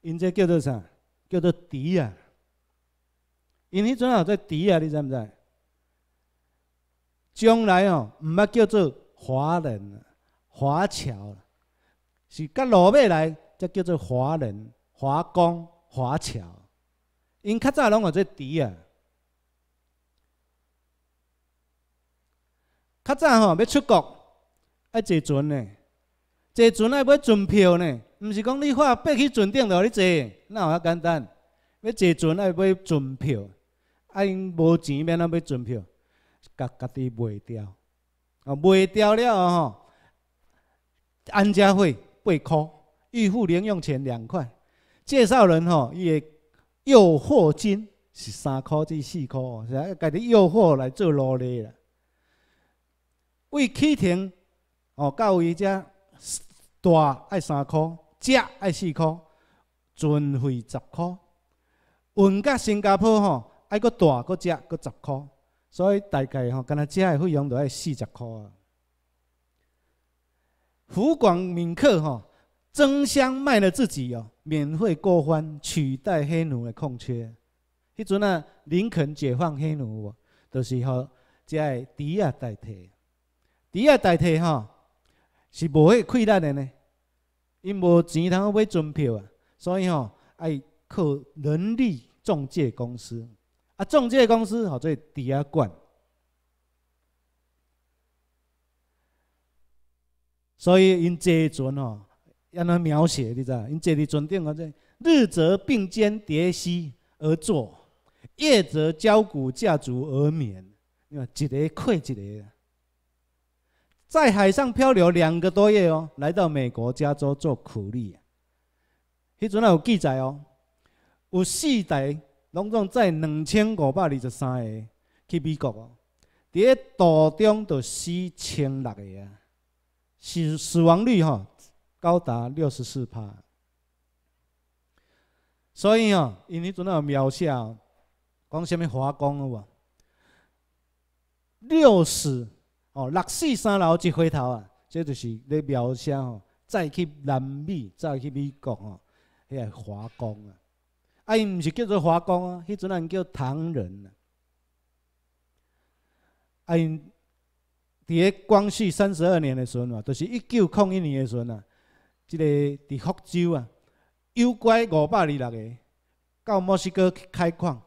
因这叫做啥？叫做“迪”啊！因迄阵号做“迪”啊，你知毋知？将来哦，毋捌叫做华人、华侨，是到罗马来才叫做华人。华工、华侨，因较早拢在做猪啊。较早吼要出国，爱坐船呢，坐船爱买船票呢，毋是讲你喊爬去船顶度你坐，那有遐简单？要坐船爱买船票，啊因无钱安哪买船票？甲家己卖掉，啊卖掉了吼，安家费八箍，预付零用钱两块。介绍人吼，伊个诱惑金是三块至四块，是啊，家己诱惑来做隶的啦。为启程哦，到伊只大爱三块，食爱四块，存费十块，运到新加坡吼，爱个大个食个十块，所以大概吼，干阿食的费用就爱四十块啊。福广明客吼。争相卖了自己哦，免费过番取代黑奴的空缺。迄阵啊，林肯解放黑奴，就是吼，遮个猪啊代替。猪啊代替吼，是无迄个困难的呢，因无钱通买船票啊，所以吼爱靠人力中介公司。啊，中介公司号做猪押馆。所以因这阵吼。让他描写，你知道？因这里船顶个在日则并肩叠膝而坐，夜则交股架足而眠。你看，一个困一个。在海上漂流两个多月哦，来到美国加州做苦力。迄阵啊有记载哦，有四代拢总在两千五百二十三个去美国哦，伫咧途中就死千六个啊，死死亡率哈。高达六十四帕。所以哦，因迄阵啊，描写讲什么华工啊？无？六四哦，六四三楼一回头啊，这就是咧描写哦，再去南美，再去美国哦，个华工啊。啊，因毋是叫做华工啊，迄阵啊叫唐人啊。啊，因伫咧光绪三十二年的时候嘛，就是一九零一年的时候啊。一个伫福州啊，有乖五百二六个到墨西哥去开矿，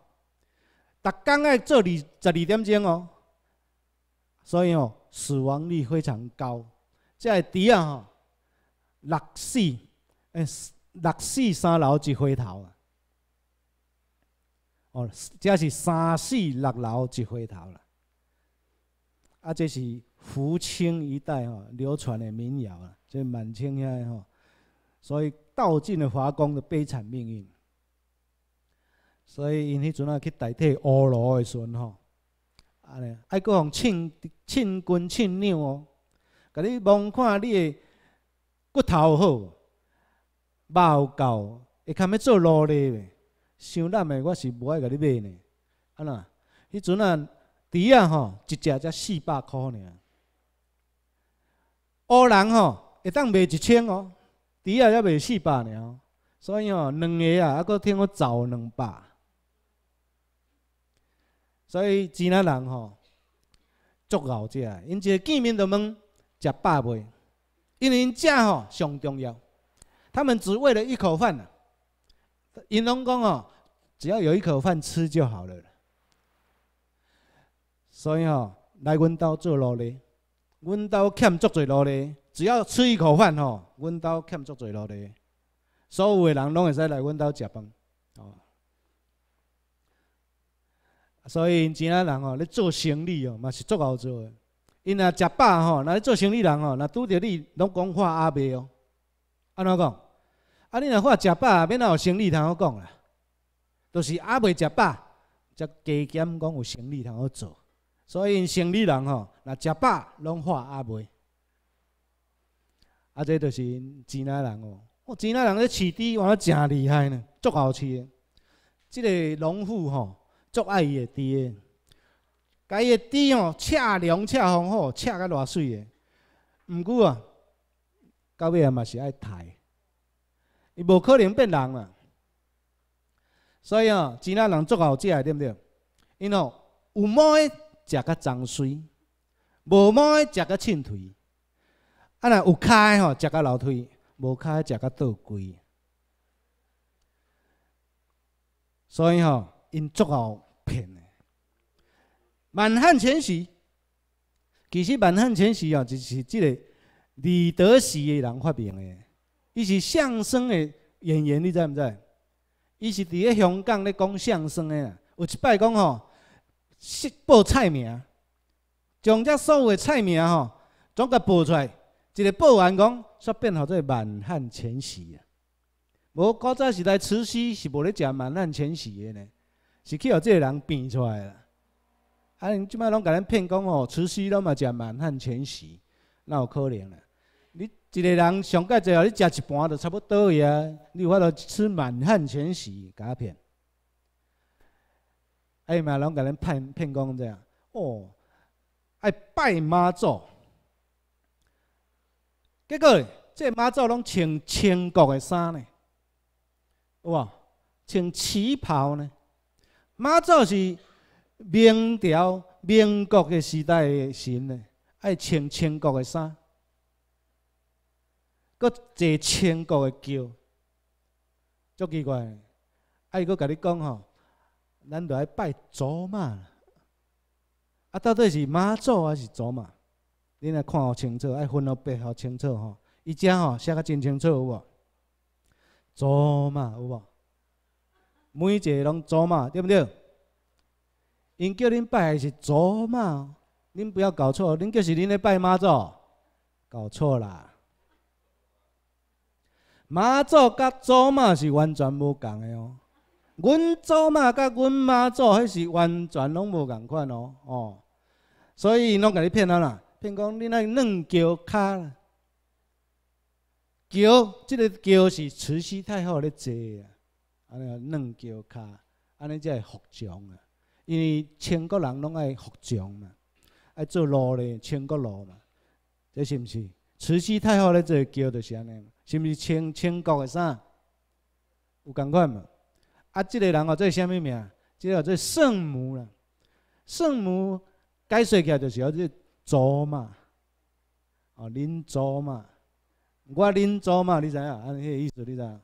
逐天要做二十二点钟哦，所以哦死亡率非常高。这个猪啊吼，六死，六死三楼一回头啊，哦，这是三四六楼一回头啦。啊，这是福清一带吼流传的民谣啊，这满清遐吼。所以道尽了华工的悲惨命运。所以因迄阵啊去代替乌罗的孙吼，啊尼爱阁互称称斤称鸟哦，甲你望看你的骨头好，肉有够，会堪要做奴隶。像咱的我是无爱甲你买呢，安那，迄阵啊猪啊吼，一只才四百块尔，乌人吼会当卖一千哦。底啊，还未四百呢，所以吼，两个啊还够添我走两百。所以越南人吼，足豪食，因一见面就问食饱未？因为因食吼上重要，他们只为了一口饭。因拢讲吼，只要有一口饭吃就好了。所以吼，来阮兜做奴隶，阮兜欠足侪奴隶。只要吃一口饭吼，阮兜欠足侪落来，所有的人拢会使来阮兜食饭哦。所以，真啊人吼咧做生意哦，嘛是足好做。因若食饱吼，若咧做生意人吼，若拄着你拢讲话阿袂哦。安怎讲？啊，你若话食饱，免哪有生理通好讲啦。都是阿袂食饱，则加减讲有生理通好做。所以，因生意人吼，若食饱拢话阿袂。啊，这就是钱南人哦。哦，指南人咧，饲猪哇，真厉害呢，足好饲。的。即个农户吼，足爱伊的猪，该伊的猪吼，赤龙赤凤好，赤甲偌水的。毋过啊，到尾啊嘛是爱刣，伊无可能变人嘛。所以啊，钱南人足好食，的，对毋对？因哦，有买食甲脏水，无买食甲清腿。啊！若有脚诶吼，食个楼梯；无脚诶，食个倒柜。所以吼，因足够骗诶。满汉全席，其实满汉全席哦，就是即个李德喜诶人发明诶。伊是相声诶演员，你知毋知？伊是伫咧香港咧讲相声诶。有一摆讲吼，报菜名，将遮所有诶菜名吼，总甲报出来。一个报安讲，煞变好做《满汉全席》啊！无，古早时代慈禧是无咧食《满汉全席》的呢，是去互即个人变出来啦。啊，即摆拢甲咱骗讲哦，慈禧拢嘛食《满汉全席》，哪有可能啊？你一个人上届只要你食一半，就差不多呀，啊！你有法度吃《满汉全席》？假骗？哎嘛，拢甲咱骗骗讲这样哦，爱拜妈祖。结果咧，这妈祖拢穿清国的衫咧，有无？穿旗袍呢？妈祖是明朝、民国的时代的神咧，爱穿清国的衫，搁坐清国的轿，足奇怪。伊佫甲你讲吼，咱着爱拜祖嘛。啊，到底是妈祖还是祖嘛？恁若看哦清楚，爱分哦白哦清楚吼，伊遮哦写甲真清楚有无？祖嘛有无？每一个拢祖嘛，对不对？因叫恁拜是祖嘛，恁不要搞错，恁叫是恁的拜妈祖，搞错啦！妈祖甲祖妈是完全无共的哦，阮祖妈甲阮妈祖迄是完全拢无共款哦哦，所以拢甲你骗啊啦！变讲，你那两桥脚，桥即个桥是慈禧太后咧坐啊，安尼两桥骹，安尼才会服从啊。因为全国人拢爱服从嘛，爱做路咧，清国路嘛，即是毋是？慈禧太后咧做桥着是安尼是毋是？清清国个啥有共款无？啊，即个人哦，做啥物名？即个做圣母啦，圣母解释起来就是讲即。祖嘛？哦，恁祖嘛？我恁祖嘛？你知影？按迄意思，你知？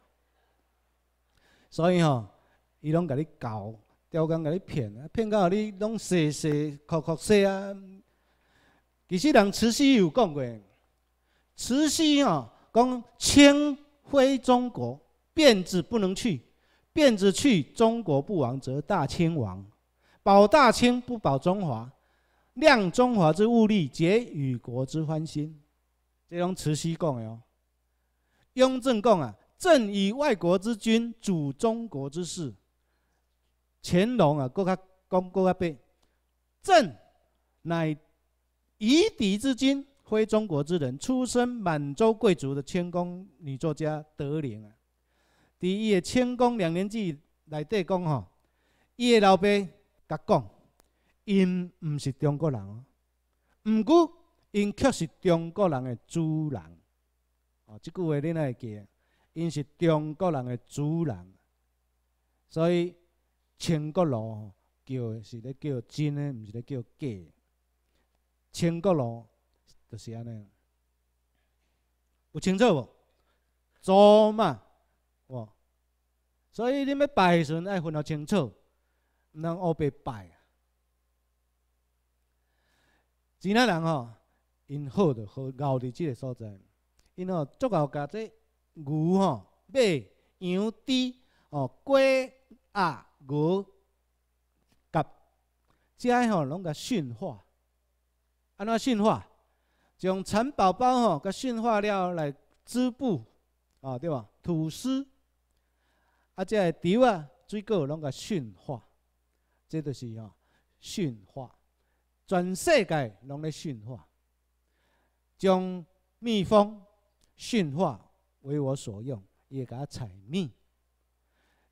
所以吼，伊拢甲你教，刁工甲你骗，骗到你拢细细、哭哭细啊。其实人慈禧有讲过，慈禧吼讲：清非中国，辫子不能去；辫子去，中国不亡则大清亡。保大清不保中华。量中华之物力，结与国之欢心。这种慈禧讲的哦。雍正讲啊，朕以外国之君主，中国之事。乾隆啊，搁较讲搁较白，朕乃夷狄之君，非中国之人。出身满洲贵族的谦恭女作家德龄啊，第一页谦恭两年字内底讲吼，伊个老爸甲讲。因毋是中国人，毋过因却是中国人诶主人。哦，即句话恁会记，因是中国人诶主人。所以清国路叫是咧叫真诶，毋是咧叫假。清国路就是安尼，有清楚无？左嘛，哦。所以恁要拜诶时阵，爱分得清楚，毋通乌白拜。吉那人吼，因好着好熬伫即个所在，因哦足够甲这牛吼、马、羊、猪、哦、鸡、鸭、鹅，甲这吼拢甲驯化，安怎驯化？从蚕宝宝吼甲驯化了来织布，哦对吧？吐丝，啊这啊，水果拢甲驯化，这就是吼驯化。全世界拢咧驯化，将蜜蜂驯化为我所用，伊甲采蜜；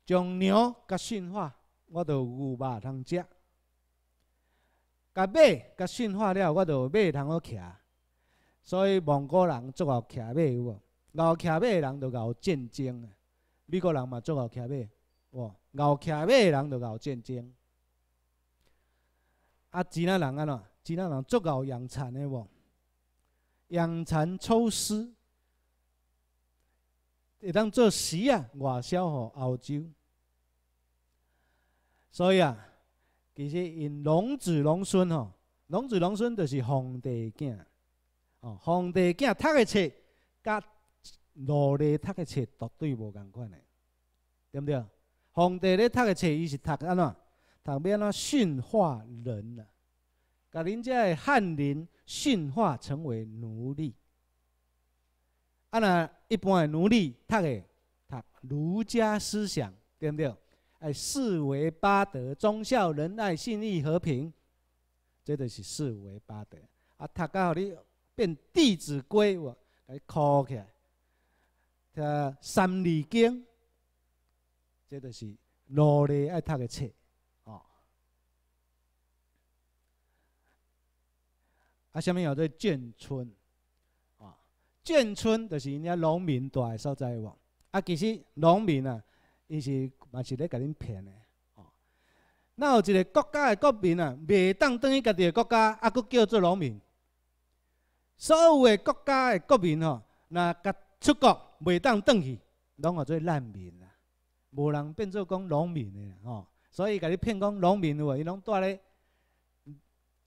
将牛甲驯化，我著牛肉通食；甲马甲驯化了，我有马通好骑。所以蒙古人做好骑马有无？会骑马人就会战争。美国人嘛做好骑马，哇！会骑马人就会战争。啊，吉那人安怎？吉那人足够养蚕的无？养蚕抽丝，会当做丝啊外销互澳洲。所以啊，其实因农子农孙吼，农子农孙就是皇帝囝，吼，皇帝囝读的册，甲奴隶读的册绝对无共款诶，对毋对？皇帝咧读的册，伊是读安怎？旁边那驯化人啊？把恁遮个汉人驯化成为奴隶。啊，那一般个奴隶读个读儒家思想，对不对？哎，四维八德，忠孝仁爱、信义和平，这就是四维八德。啊，读到你变《弟子规》，我给你起来；读《三字经》，这就是奴隶爱读个册。啊，下面有做“眷村，啊，眷村就是人家农民住的所在。王啊，其实农民啊，伊是嘛是咧甲恁骗的。那有一个国家的国民啊，未当等于家己的国家，还佫叫做农民？所有的国家的国民吼，那甲出国未当当去，拢叫做难民啊。无人变做讲农民的，吼，所以甲你骗讲农民有无？伊拢住咧。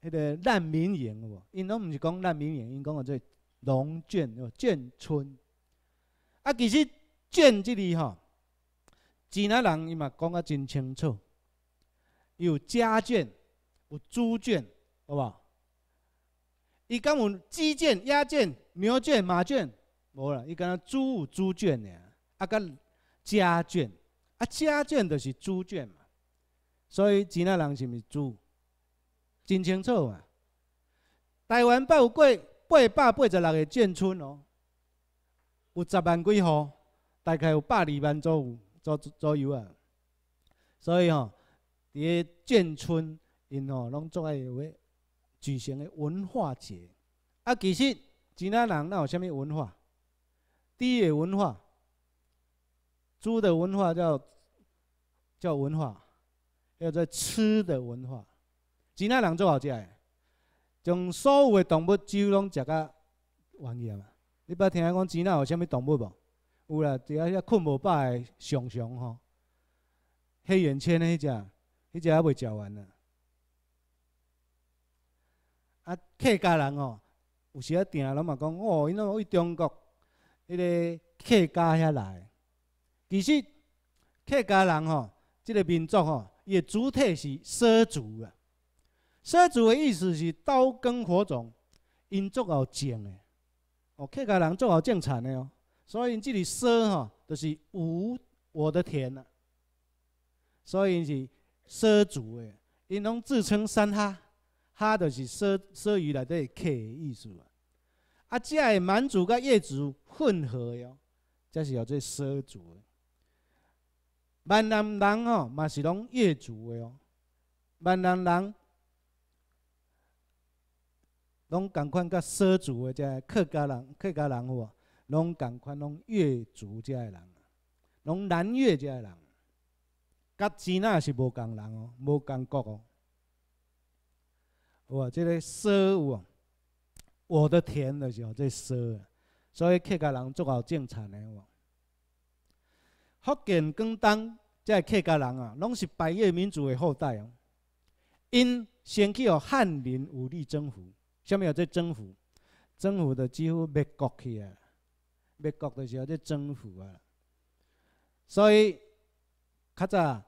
迄个难民营，无，因拢毋是讲难民营，因讲个做农眷哦，眷村。啊，其实眷即里吼，济南人伊嘛讲啊真清楚，有家眷，有猪眷，好无？伊讲有鸡眷、鸭眷、牛眷、马眷，无啦，伊讲猪有猪眷尔，啊甲家眷，啊家眷就是猪眷嘛，所以济南人是毋是猪？真清楚嘛！台湾有过八百八十六个建村哦，有十万几户，大概有百二万左右，左左右啊。所以吼，伫个建村，因吼拢做有个举行个文化节。啊，其实吉纳人那有虾物文化？猪的文化，猪的文化叫叫文化，叫做吃的文化。钱南人做好食的？将所有的动物几乎拢食甲完去啊！你捌听讲钱南有啥物动物无？有啦，只个遐困无饱的熊熊吼，黑眼圈的迄只，迄只还未食完呢。啊，客家人吼，有时仔定拢嘛讲，哦，因拢为中国迄个客家遐来。其实客家人吼，即个民族吼，伊的主体是畲族啊。畲族的意思是刀耕火种，因做好种的，哦客家人做好种田的哦，所以因这里畲哦，就是无我的田呐，所以是畲族的，因拢自称山哈，哈就是畲畲语里底客的意思啊，啊即个蛮族甲业族混合哟，这是叫做畲族，的。闽南人吼嘛是拢业族的哦，闽南人。拢同款甲畲族个即客家人，客家人有无？拢同款拢越族个人，拢南越个人，甲钱呐是无共人哦，无共国哦。哇，即个畲有啊，我的田的时哦，即畲啊，所以客家人做敖种田的哦。福建、广东即客家人啊，拢是百越民族的后代哦。因先去汉人武力征服。下面有在征服，征服的几乎灭国去啊！灭国的时候在征服啊！所以，较早，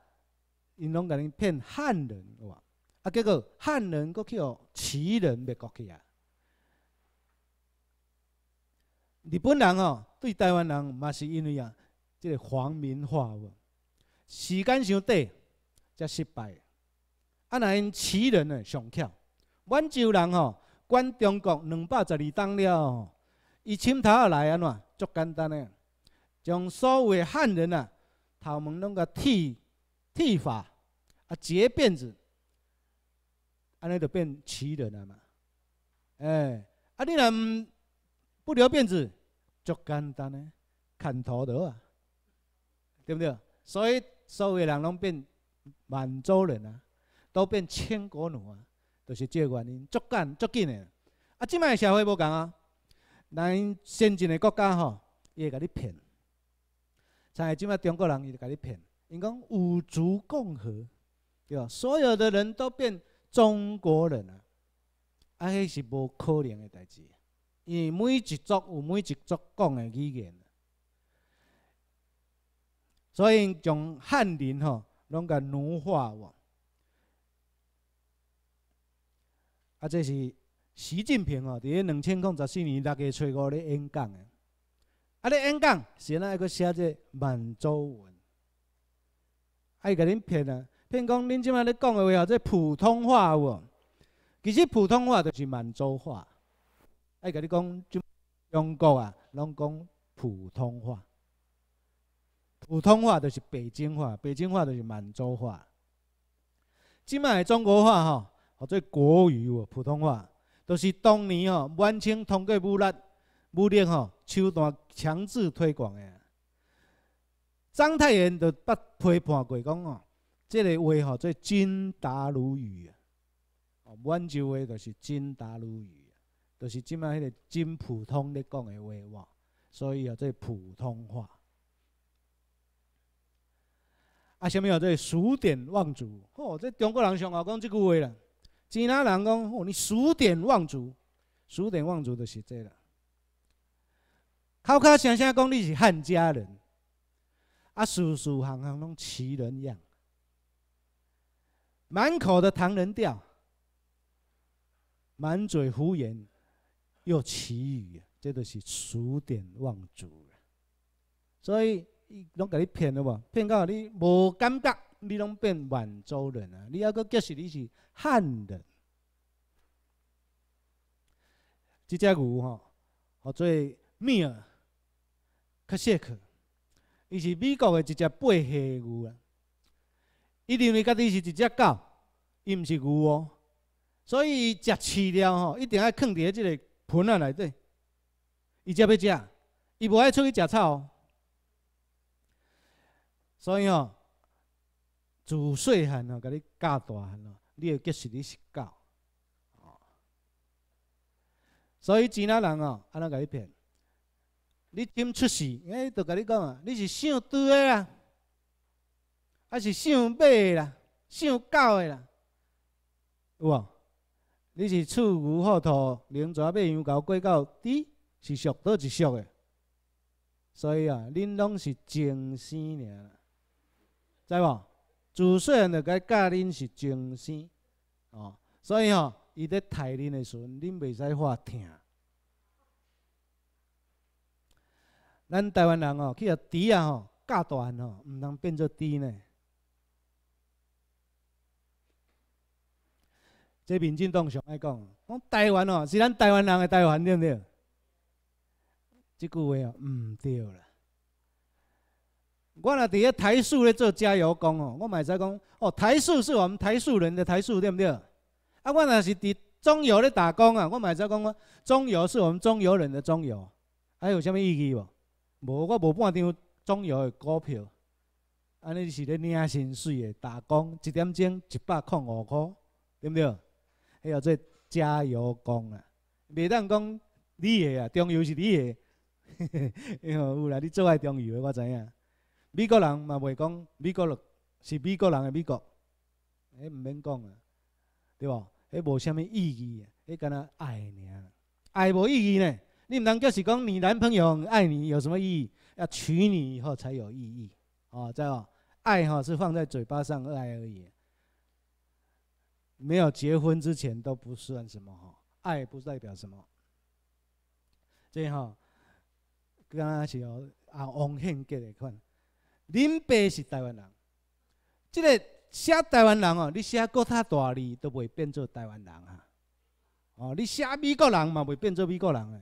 因拢甲你骗汉人，哇，啊！啊，结果汉人过去哦，旗人灭国去啊！日本人哦，对台湾人嘛是因为啊，即个皇民化，时间上短则失败，啊，那因旗人呢上巧，温州人哦。管中国两百十二当了，伊从头下来安怎？足简单诶，将所有汉人啊头毛拢个剃剃发啊，结辫子，安尼就变旗人了嘛。哎，啊你若不留辫子，足简单诶，砍头得啊，对不对？所以所有人拢变满洲人啊，都变千国奴啊。就是这原因，足干足紧的。啊，即卖社会无共啊，咱先进的国家吼，伊会甲你骗。才即卖中国人伊就甲你骗，因讲五族共和，对吧？所有的人都变中国人啊，啊，迄是无可能的代志，因为每一族有每一族讲的语言，所以将汉人吼拢甲奴化喎。啊，这是习近平哦，在两千零十四年六月初五咧演讲诶。啊，咧演讲是咱爱搁写这满洲文，爱甲恁骗啊！骗讲恁即摆咧讲诶话哦，这普通话哦，其实普通话就是满洲话。爱甲你讲，中国啊，拢讲普通话。普通话就是北京话，北京话就是满洲话。即卖中国话吼。哦，做国语哦，普通话，都是当年哦，满清通过武力、武力哦手段强制推广的。章太炎就捌批判过讲哦，这个话哦，做金达鲁语，哦，满洲话就是金达鲁语，就是今啊迄个金普通咧讲的话，哇，所以哦，做普通话。啊，啥物哦，这数典忘祖，哦，这中国人上奥讲即句话啦。其他人讲，你数典忘祖，数典忘祖就是这啦。口口声声讲你是汉家人，啊，数数行行拢奇人样，满口的唐人调，满嘴胡言又奇语啊，这都是数典忘祖了。所以，伊拢给你骗了无？骗到你无感觉？你拢变满洲人啊！你还阁结识你是汉人？一只牛吼，号做米尔克谢克，伊是美国的一只八岁牛啊。伊认为家己是一只狗，伊毋是牛哦。所以伊食饲料吼，一定爱藏伫个即个盆啊内底。伊只要食，伊无爱出去食草。所以吼。自细汉哦，甲你教大汉哦，你要继你是狗教。所以钱那人哦，安尼甲你骗。你今出世，哎，就甲你讲啊，你是想猪的啦，还是想马的啦，想狗的啦，有无？你是处牛后头，龙蛇马羊羔，鸡到猪是属倒一属的。所以啊，恁拢是精世孽，知无？自细汉就该教恁是忠心，哦，所以哦，伊在刣恁的时阵，恁袂使发疼。咱台湾人哦，去互猪啊，吼，教大汉吼，唔通变做猪呢。这民政党上爱讲，讲台湾哦，是咱台湾人的台湾，对不对？即句话哦，唔对啦。我若伫咧台塑咧做加油工哦，我嘛会使讲哦，台塑是我们台塑人的台塑，对毋对？啊，我若是伫中油咧打工啊，我嘛会使讲我中油是我们中油人的中油，还有啥物意义无？无，我无半张中油的股票，安尼是咧领薪水的打工，一点钟一百块五箍，对毋对？迄号做加油工啊，袂当讲你的啊，中油是你的，迄 号有啦，你最爱中油的，我知影。美国人嘛，袂讲美国人是美国人的美国，迄毋免讲啊，对无？迄无虾米意义啊，迄干那爱尔，爱无意义呢？你毋通叫是讲你男朋友爱你有什么意义？要娶你以后才有意义，哦，知道？爱哈是放在嘴巴上爱而已，没有结婚之前都不算什么哈，爱不代表什么。即哈，干那是哦，按王献给来款。恁爸是台湾人，即个写台湾人哦，你写国他大字都袂变做台湾人啊！哦，你写美国人嘛袂变做美国人诶。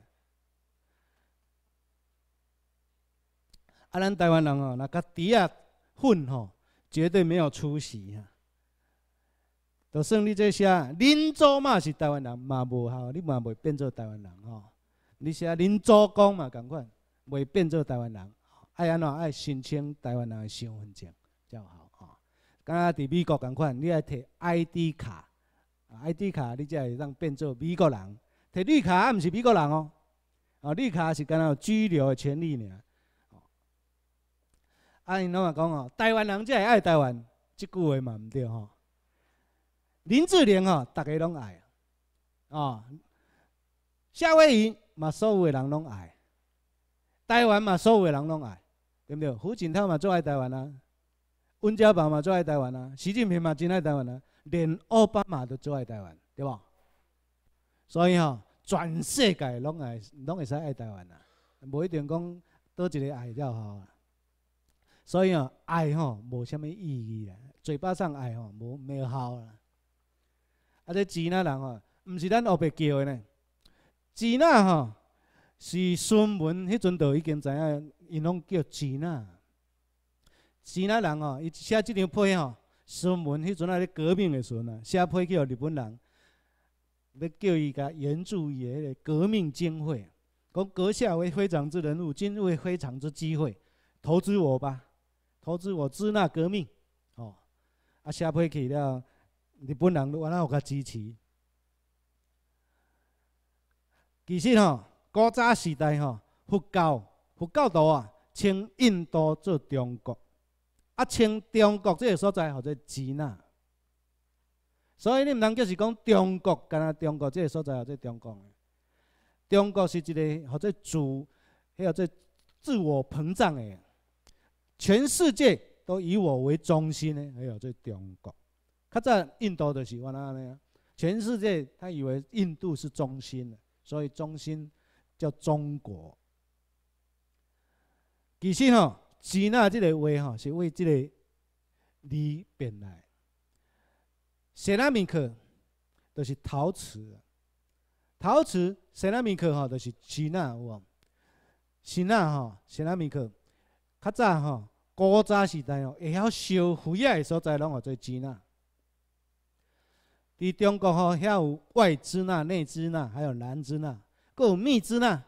啊，咱台湾人哦，若甲猪仔混吼，绝对没有出息啊！就算你再写恁祖嘛是台湾人嘛无效，你嘛袂变做台湾人吼。你写恁祖公嘛同款，袂变做台湾人。爱安怎爱申请台湾人的身份证，就好吼。敢若伫美国共款，你爱摕 ID 卡，ID 卡你才会让变做美国人。摕绿卡也是美国人哦，绿卡是敢若有拘留的权利尔。啊，因拢话讲吼，台湾人才会爱台湾，即句话嘛毋对吼。林志玲吼，逐个拢爱，哦，夏威夷嘛，所有的人拢爱，台湾嘛，所有的人拢爱。对不对？胡锦涛嘛最爱台湾啊，温家宝嘛最爱台湾啊，习近平嘛真爱台湾啊，连奥巴马都最爱台湾，对吧？所以吼，全世界拢爱，拢会使爱台湾啊，无一定讲倒一个爱了吼。所以吼，爱吼无虾米意义啊，嘴巴上爱吼无没效啦。啊，这吉纳人吼，毋是咱黑白叫的呢，吉纳吼。是孙文迄阵就已经知影，因拢叫吉那，吉那人哦。伊写即张批哦，孙文迄阵啊咧革命的时阵啊，写批叫日本人，要叫伊甲援助伊迄个革命经费，讲阁下为非常之人物，今为非常之机会，投资我吧，投资我支那革命，哦。啊，写批去了日本人，要安怎有佮支持？其实吼。古早时代吼，佛教佛教徒啊，称印度做中国，啊，称中国这个所在号做支那。所以你毋通够是讲中国，干那中国这个所在号做中国。中国是一个号做自，还有做自我膨胀诶。全世界都以我为中心诶，还有做中国。较早印度就是安哪样？全世界他以为印度是中心，所以中心。叫中国。其实吼，瓷呢这个话吼，是为这个日本来。c e l 米克，都是陶瓷。陶瓷塞 e 米克吼，都是瓷呢。哇，瓷呢吼塞 e 米克。较早吼，古早时代哦，会晓烧灰啊的所在，拢在做瓷呢。伫中国吼，遐有外支那、内支那，还有南支那。佮有密支那，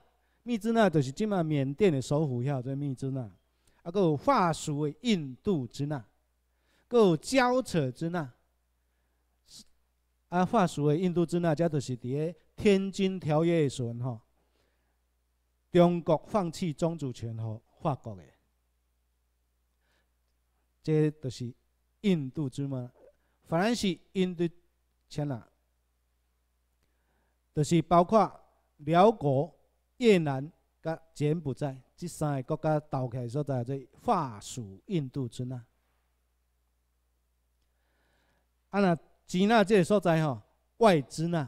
密支那就是即马缅甸的首府，晓做密支那。啊，佮有法属的印度支那，佮有交涉支那。啊，法属的印度支那，即都是伫个天津条约的时阵，吼，中国放弃宗主权予法国的，即都是印度之嘛，反兰是印度支那，就是包括。辽国、越南、甲柬埔寨，这三个国家倒起来所在，做法属印度支那。啊，那支那这个所在吼，外支那、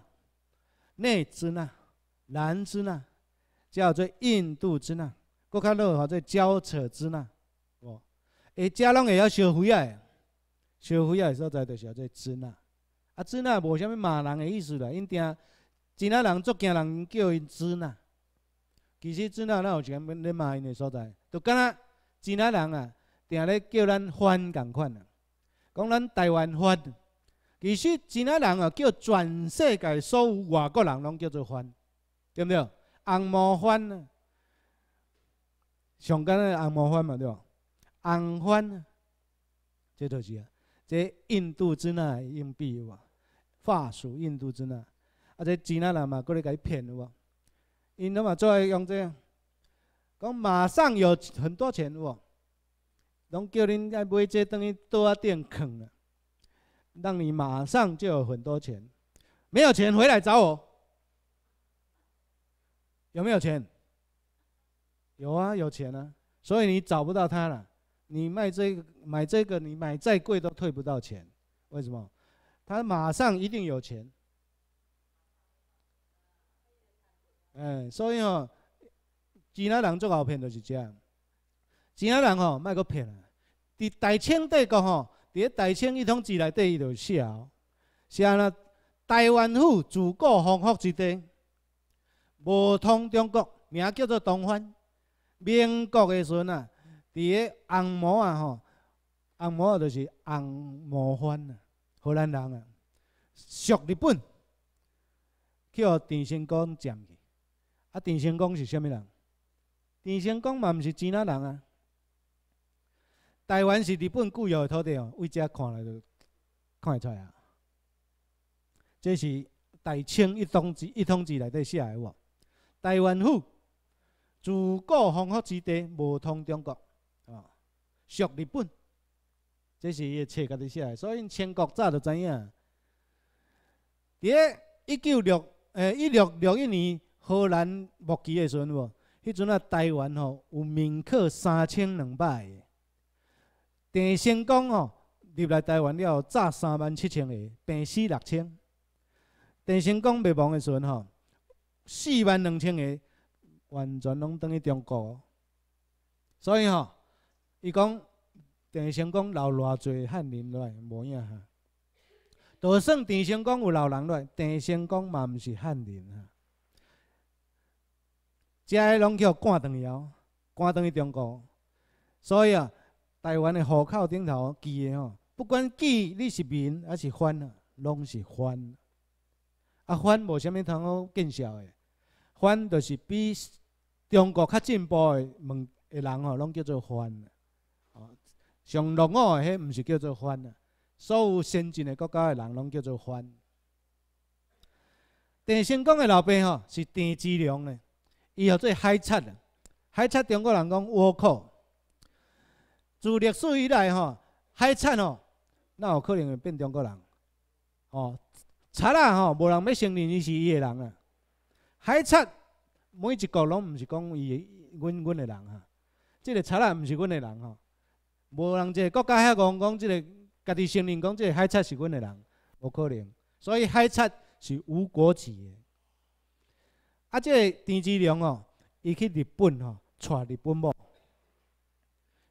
内支那、南支那，叫做印度支那，佫较热吼做交扯支那。哦，诶，家拢会要烧火诶，烧火诶所在就是做支那。啊，支那无虾物骂人的意思啦，因听。吉仔人足惊人叫因尊呐，其实尊呐哪有钱咧骂因的所在，就敢若吉仔人啊，定咧叫咱番共款啊，讲咱台湾番，其实吉仔人啊叫全世界所有外国人拢叫做番，对不对？红毛番啊，上敢若红毛番嘛对毋？红番，这著是啊，这印度尊呐，硬币有啊，花属印度支那，这钱南来嘛？过来给骗的喔！因那妈做用这样，讲，马上有很多钱喔！拢叫恁家买这东西到店坑了，让你马上就有很多钱，没有钱回来找我。有没有钱？有啊，有钱啊！所以你找不到他了。你卖这个，买这个，你买再贵都退不到钱。为什么？他马上一定有钱。哎，所以吼，钱啊，人做后骗就是遮。钱啊，人吼莫阁骗啊。伫大清帝国吼，伫个大清一统治内底伊就写，写呾台湾府自古荒服之地，无通中国，名叫做东番。民国的时阵啊，伫个红毛啊吼，红毛就是红毛番啊，荷兰人啊，属日本，去互郑成功占去。啊，郑成功是虾物人？郑成功嘛，毋是咱人啊。台湾是日本固有诶土地哦，为遮看来就看会出来啊。这是《大清一统之一统志内底写诶话，台湾府自古荒服之地，无通中国，属日本。这是伊册家己写诶，所以全国早就知影。伫一九六诶一六六一年。荷兰末期的时阵，无，迄阵啊，台湾吼有免课三千两百个。郑成功吼入来台湾了，炸三万七千个，病死六千。郑成功灭亡的时阵吼，四万两千个完全拢等于中国。所以吼，伊讲郑成功留偌济汉人来，无影吓。就算郑成功有留人来，郑成功嘛毋是汉人遮个拢叫赶转去哦，赶返去中国。所以啊，台湾的户口顶头记的吼，不管记你是民还是番，拢是番。啊，番无啥物通好见效的，番就是比中国较进步的问的人吼，拢叫做番。上落马的迄毋是叫做番，所有先进的国家的人拢叫做番。郑成功的老爸吼，是郑芝龙的。伊号做海贼，海贼中国人讲倭寇。自历史以来吼，海贼吼，那有可能会变中国人？哦，贼啊吼，无人要承认伊是伊个人啊。海贼每一个拢毋是讲伊，阮阮个人啊。即个贼啊毋是阮个人吼，无人一个国家遐讲讲即个，家己承认讲即个海贼是阮个人，无可能。所以海贼是无国籍嘅。啊，即、这田志良哦，伊去日本哦，娶日本某，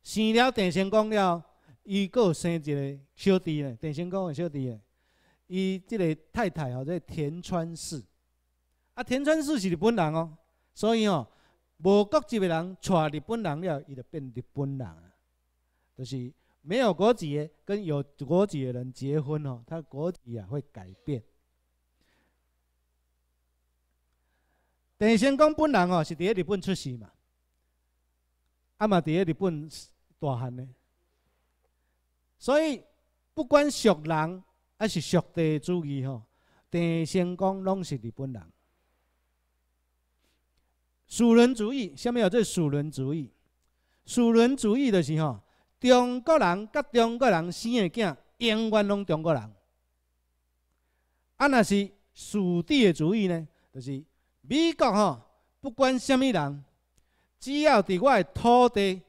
生了田成功了，伊有生一个小弟呢，田成功的小弟呢，伊即个太太吼，这个田川氏，啊，田川氏是日本人哦，所以哦，无国籍的人娶日本人了，伊就变日本人啊，就是没有国籍的跟有国籍的人结婚哦，他国籍啊会改变。郑成功本人哦是伫咧日本出世嘛，啊嘛伫咧日本大汉诶。所以不管属人还是属地主义吼，郑成功拢是日本人。属人主义，下面叫做属人主义？属人主义就是吼，中国人甲中国人生诶囝永远拢中国人。啊，那是属地诶主义呢，就是。美国吼不管什么人，只要伫我的土地、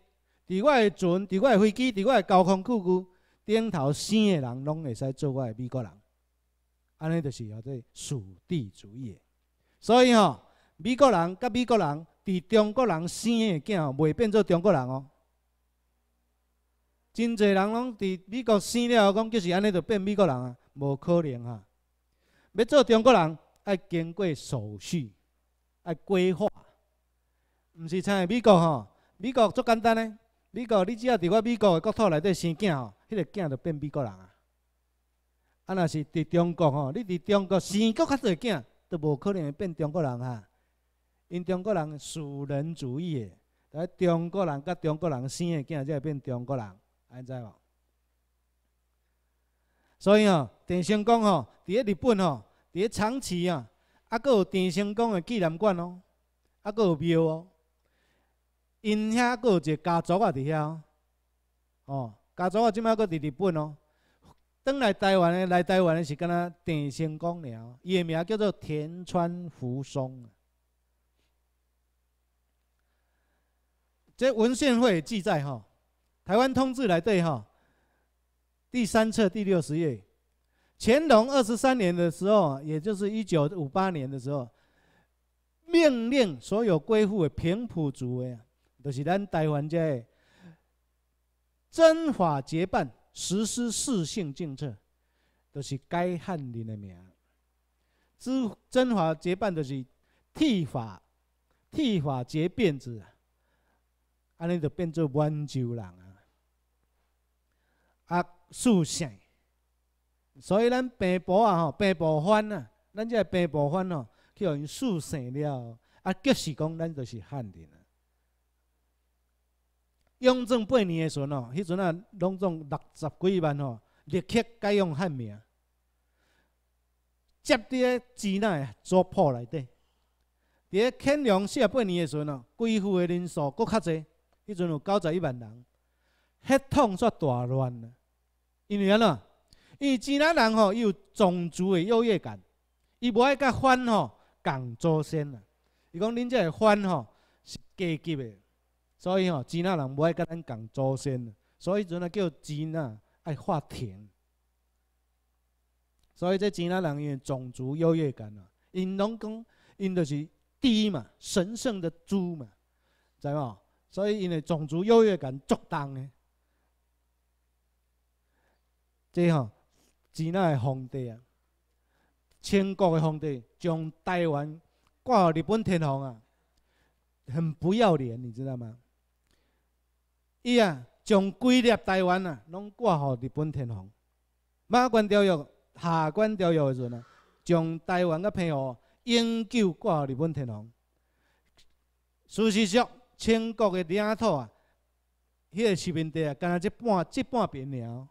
伫我的船、伫我的飞机、伫我的交通工具顶头生的人，拢会使做我的美国人。安尼就是叫做属地主义。所以吼美国人甲美国人，伫中国人生的囝，袂变做中国人哦。真侪人拢伫美国生了，讲就是安尼，就变美国人啊？无可能啊！要做中国人，要经过手续。啊，规划唔是像美国吼，美国足简单嘞。美国你只要伫我美国诶国土内底生囝吼，迄个囝就变美国人啊。啊，若是伫中国吼，你伫中国生国较侪囝，都无可能会变中国人啊。因中国人属人主义诶中国人甲中国人生诶囝才会变中国人，安知无？所以吼，电声讲吼，伫诶日本吼，伫诶长崎啊。啊，搁有郑成功的纪念馆哦，啊，搁有庙哦。因遐搁有一个家族啊，伫遐哦。哦，家族啊，即摆搁伫日本哦。返来台湾的，来台湾的是敢若郑成功了，伊的名叫做田川福松。这文献会记载哈，《台湾通志》来对哈，第三册第六十页。乾隆二十三年的时候，也就是一九五八年的时候，命令所有归附的平埔族的，都是咱台湾这真法结伴实施四姓政策，都是改汉人的名。之真法结伴就是替法，替法结辫子，安尼就变做温州人啊，阿四姓。所以咱平埔啊吼，平埔番啊，咱这个平埔番吼，去互因树生了，啊，即是讲咱就是汉人啊。雍正八年的时候哦，迄阵啊，拢总六十几万吼，立刻改用汉名，接伫在指南族谱内底。伫诶乾隆四十八年的时候哦，归附的人数更较侪，迄阵有九十一万人，血统煞大乱啊，因为安怎？因为吉纳人吼，伊有种族的优越感，伊无爱甲番吼共祖先啊。伊讲恁这个番吼是阶级的，所以吼吉纳人无爱甲咱共祖先。所以这阵啊叫吉纳爱划田。所以这吉纳人有种族优越感啊，因拢讲因就是低嘛，神圣的猪嘛，知无？所以因为种族优越感足重的，这吼。钱那的皇帝啊，清国的皇帝将台湾挂给日本天皇啊，很不要脸，你知道吗？伊啊，将规粒台湾啊，拢挂予日本天皇。马关条约、下关条约的时阵啊，将台湾个澎湖永久挂予日本天皇。事实上，清国的领土啊，迄个殖民地啊，干那只半只半边了。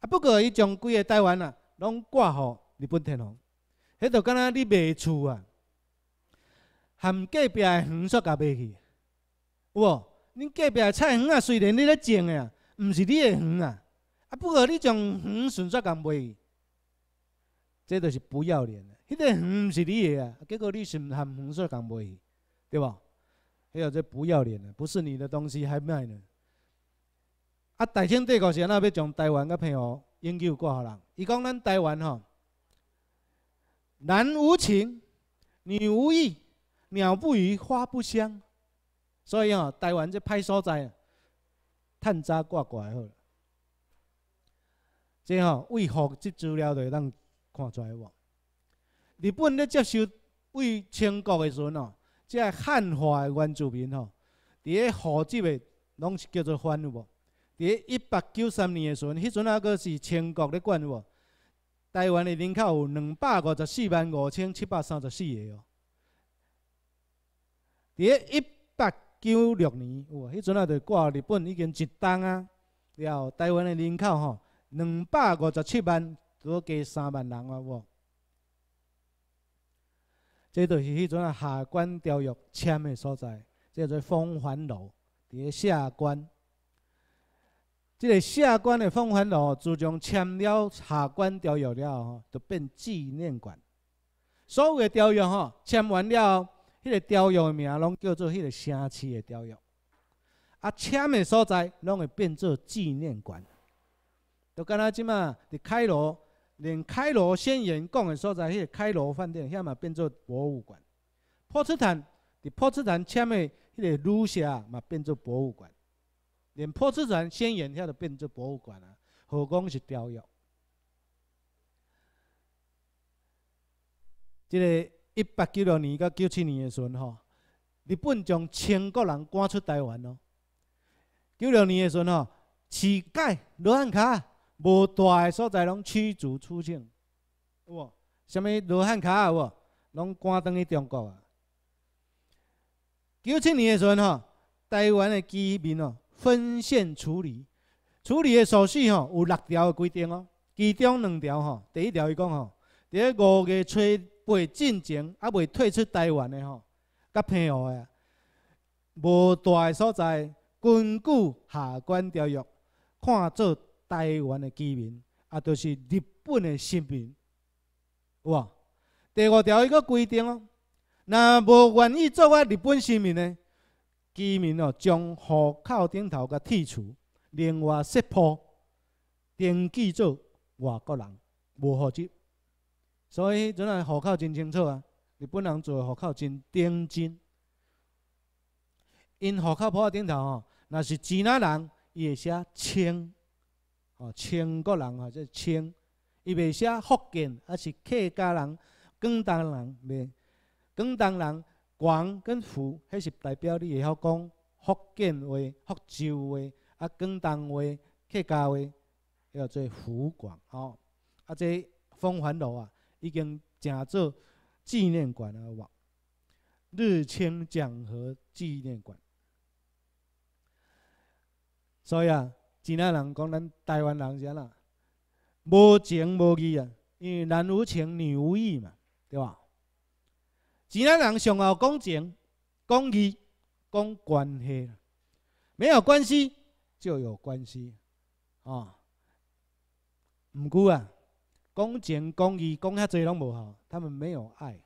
啊，不过伊从几个台湾啊，拢挂互日本天皇，迄就敢若你卖厝啊，含隔壁的园煞甲卖去，有无？恁隔壁的菜园啊，虽然你咧种的啊，毋是你的园啊，啊不过你将园顺煞甲卖去，这著是不要脸的。迄个园是你的啊，结果你是含园煞甲卖去，对无？迄个这不要脸的，不是你的东西还卖呢。啊，大清帝国是安怎要从台湾佮澎湖营救过人。伊讲咱台湾吼，男无情，女无意，鸟不语，花不香，所以吼台湾这歹所在，趁渣挂挂好了。即吼为何即资料会让看出来无？日本咧接收为清国的时阵哦，即汉化的原住民吼，伫咧户籍的拢是叫做番有无？伫一八九三年诶时阵，迄阵啊阁是清国咧管喎，台湾诶人口有两百五十四万五千七百三十四个哦。伫一八九六年，哇，迄阵啊，就挂日本已经一冬啊，然后台湾诶人口吼两百五十七万多加三万人啊，无。即著是迄阵啊，下关教育签诶所在，叫做风环楼，伫下关。这个下关的凤凰路，自从签了下关条约了，就变纪念馆。所有的条约吼，签完了，迄个条约的名拢叫做迄个城市的条约。啊，签的所在拢会变做纪念馆。就敢若即嘛，伫开罗，连开罗先言讲的所在，迄个开罗饭店遐嘛变做博物馆。波茨坦伫波茨坦签的迄个旅社嘛变做博物馆。连破自然、先岩遐都变做博物馆啊！何况是雕玉。即个一八九六年到九七年诶时阵吼，日本将千国人赶出台湾咯。九六年诶时阵吼，乞丐、罗汉卡无大诶所在，拢驱逐出境。哇！虾物罗汉卡啊？哇！拢赶登去中国啊！九七年诶时阵吼，台湾诶居民哦。分线处理，处理的手续吼有六条的规定哦，其中两条吼，第一条伊讲吼，在五月初八进前啊未退出台湾的吼，甲配湖的，无大的所在，根据下关条约，看作台湾的居民，啊，就是日本的市民，有无？第五条伊搁规定哦，若无愿意做我日本市民呢？居民哦，将户口顶头甲剔除，另外识破登记做外国人无户籍，所以阵啊户口真清楚啊。日本人做户口真顶真，因户口簿顶头吼，那是吉纳人，伊会写清哦，清国人哦，即清，伊袂写福建，而是客家人、广东人，袂广东人。广跟福，迄是代表你会晓讲福建话、福州话、啊广东话、客家话，叫做福广吼。啊，这风环楼啊，已经成做纪念馆了，哇，日清讲和纪念馆。所以啊，闽南人讲咱台湾人是安啦，无情无义啊，因为男无情，女无义嘛，对吧？济他人常后讲情、讲义、讲关系，没有关系就有关系，哦，唔久啊，讲情、讲义、讲遐多拢无好，他们没有爱。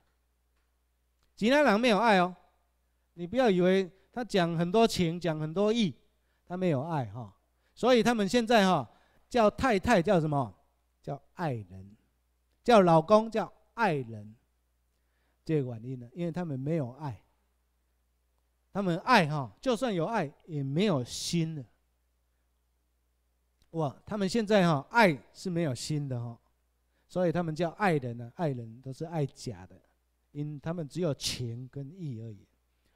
济他人没有爱哦，你不要以为他讲很多情、讲很多义，他没有爱哈，所以他们现在哈叫太太叫什么？叫爱人，叫老公叫爱人。这个原因呢，因为他们没有爱，他们爱哈，就算有爱，也没有心的。哇，他们现在哈爱是没有心的哈，所以他们叫爱人呢，爱人都是爱假的，因他们只有情跟义而已。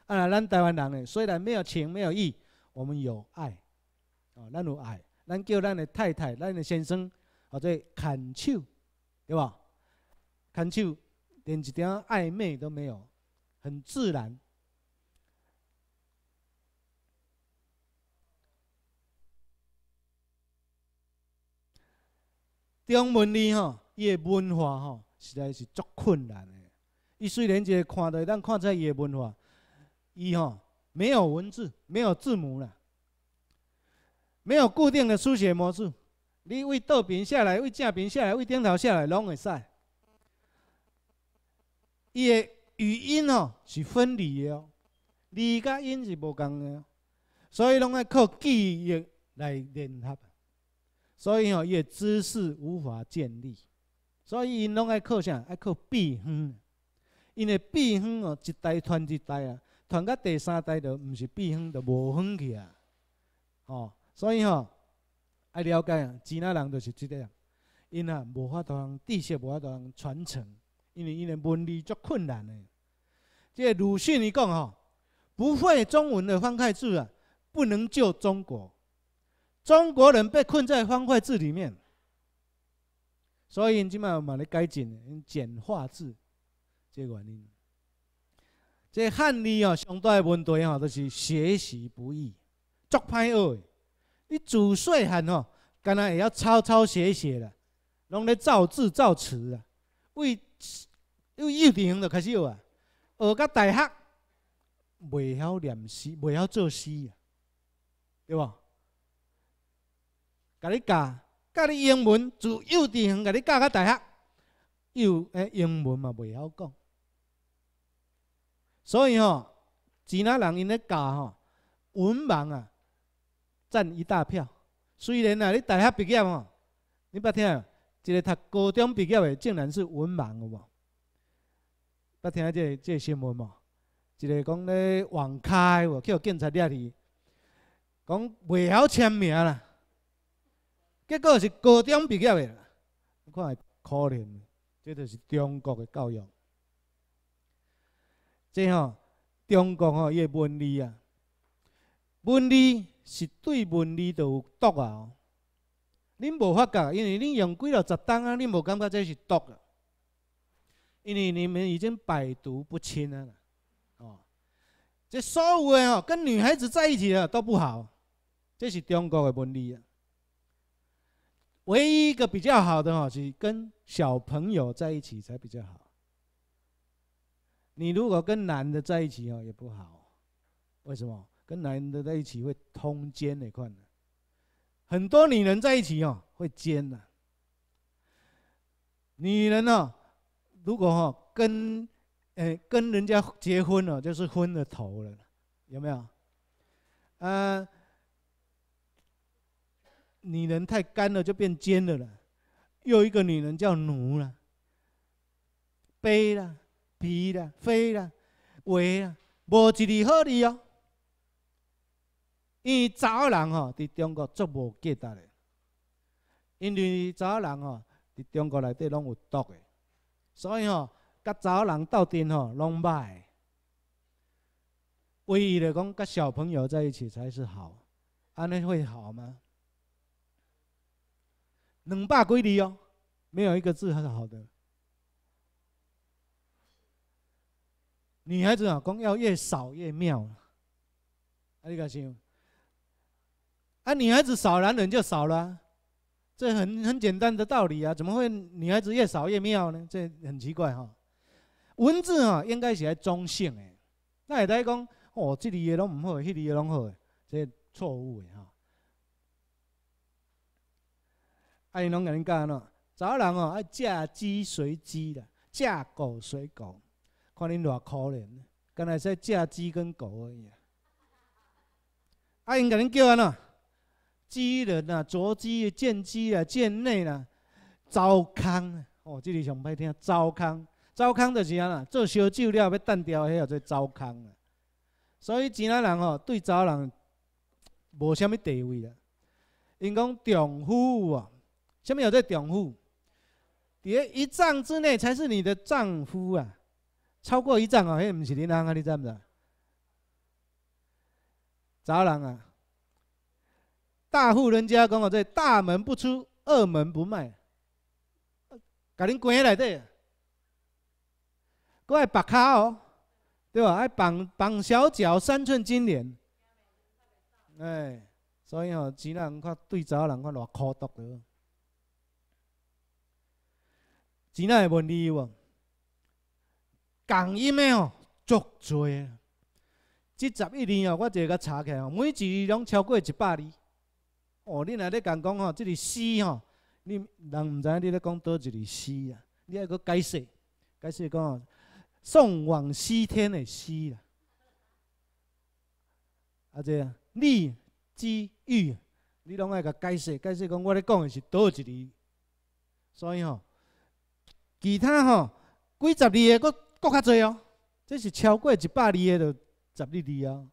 啊，咱台湾人呢，虽然没有情没有义，我们有爱，哦，咱有爱，咱叫咱的太太、咱的先生，叫做砍手，对吧？砍手。连一点暧昧都没有，很自然。中文字吼，伊个文化吼，实在是足困难的。伊虽然一个看到咱看出来伊个文化，伊吼没有文字，没有字母啦，没有固定的书写模式。你为倒边下来，为正边下来，为顶头下来，拢会使。伊个语音哦是分离的，字甲音是无共的，所以拢爱靠记忆来联合，所以吼伊个知识无法建立，所以因拢爱靠啥？爱靠辈哼。因为辈哼哦一代传一代啊，传到第三代就毋是辈哼，就无哼去啊，吼，所以吼爱了解，几那人就是这样，因啊无法度通知识，无法度通传承。因为因的文字足困难的。即鲁迅伊讲吼，不会中文的方块字啊，不能救中国。中国人被困在方块字里面，所以今嘛嘛咧改进，简化字，即个原因。即汉字吼相对问题吼，就是学习不易，足歹学。你自细汉吼，干那也要抄抄写写了，拢咧造字造词啊，为幼幼稚园就开始学，学到大学，未晓念诗，未晓做诗，对无？甲你教，教你英文，自幼稚园甲你教到大学，幼诶英文嘛未晓讲。所以吼，其他人因咧教吼，文盲啊占一大票。虽然啊，你大学毕业吼，你捌听一个读高中毕业的，竟然是文盲有无？捌听即个即个新闻无？一个讲咧网开，叫警察抓去，讲袂晓签名啦。结果是高中毕业诶，看可怜，即就是中国诶教育。即吼，中国吼，伊诶文理啊，文理是对文理都有毒啊。恁无法噶，因为恁用几落十等啊，恁无感觉这是毒。因为你们已经百毒不侵了，哦，这所有哦，跟女孩子在一起啊都不好，这是中国的伦理。唯一一个比较好的哦，是跟小朋友在一起才比较好。你如果跟男的在一起哦也不好，为什么？跟男的在一起会通奸哪块呢？很多女人在一起哦会奸的，女人呢？如果哈跟，诶跟人家结婚了，就是昏了头了，有没有？呃，女人太干了就变尖的了，又一个女人叫奴了，卑了、疲了、飞了、为了，无一厘好字哦。因为早人哦，伫中国足无记得嘞，因为早人哦，伫中国内底拢有毒的，所以吼，甲某人斗阵吼拢歹，唯一的讲甲小朋友在一起才是好，安尼会好吗？两百几利哦，没有一个字是好的。女孩子啊，讲要越少越妙啊！你敢信？啊女孩子少，男人就少了。这很很简单的道理啊，怎么会女孩子越少越妙呢？这很奇怪哈。文字啊，应该写中性哎。那大家讲哦，这里也拢唔好，那里也拢好，这错误的哈。阿英拢跟你讲咯，早人哦爱嫁鸡随鸡的，嫁狗随狗，看你偌可怜，刚才说嫁鸡跟狗而已。阿英跟你叫阿诺。基人呐，浊基见基啊，见内呐，糟糠哦，这里想歹听糟糠，糟糠就是安那，做烧酒了要蛋雕，遐叫做糟糠啊。所以钱仔人哦，对糟人无甚物地位啦。因讲丈夫啊，甚物叫做丈夫？伫遐一丈之内才是你的丈夫啊。超过一丈哦，遐毋是你那啊，你知毋知？糟人啊。大户人家讲哦，这大门不出，二门不迈，甲恁关来对，过来绑脚哦，对吧？爱绑绑小脚，三寸金莲，哎，所以哦，钱能看对着人看偌可毒个，钱浪个问题哦，讲一卖哦，足侪，即十一年哦，我一个个查起来哦，每一年拢超过一百里。哦，你若咧讲讲吼，即个西”吼，你人毋知影你咧讲倒一字“西”啊？你还佫解释？解释讲哦，送往西天的“西”啊。啊，这啊，利、机、欲，你拢爱甲解释？解释讲，我咧讲的是倒一字。所以吼，其他吼，几十字的，佫佫较侪哦。这是超过一百字的，就十字字哦。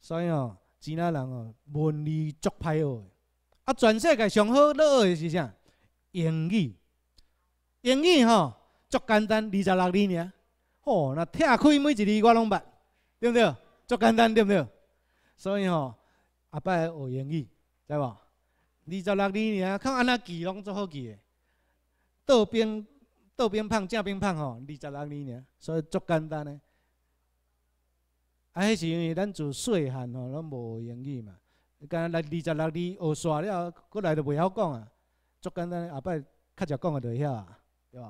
所以哦。钱那人哦，文字足歹学的。啊，全世界上好学的是啥？英语。英语吼，足简单，二十六字尔。哦，那拆开每一字我拢捌，对不对？足简单，对不对？所以吼，阿爸学英语，知无？二十六字尔，看安那记拢足好记的。倒边、倒边胖、正边胖吼，二十六字尔，所以足简单嘞。啊！迄是因为咱就细汉吼拢无英语嘛，干来二十六字学煞了，过来就袂晓讲啊。足简单，后摆较熟讲个就会晓，啊，对无？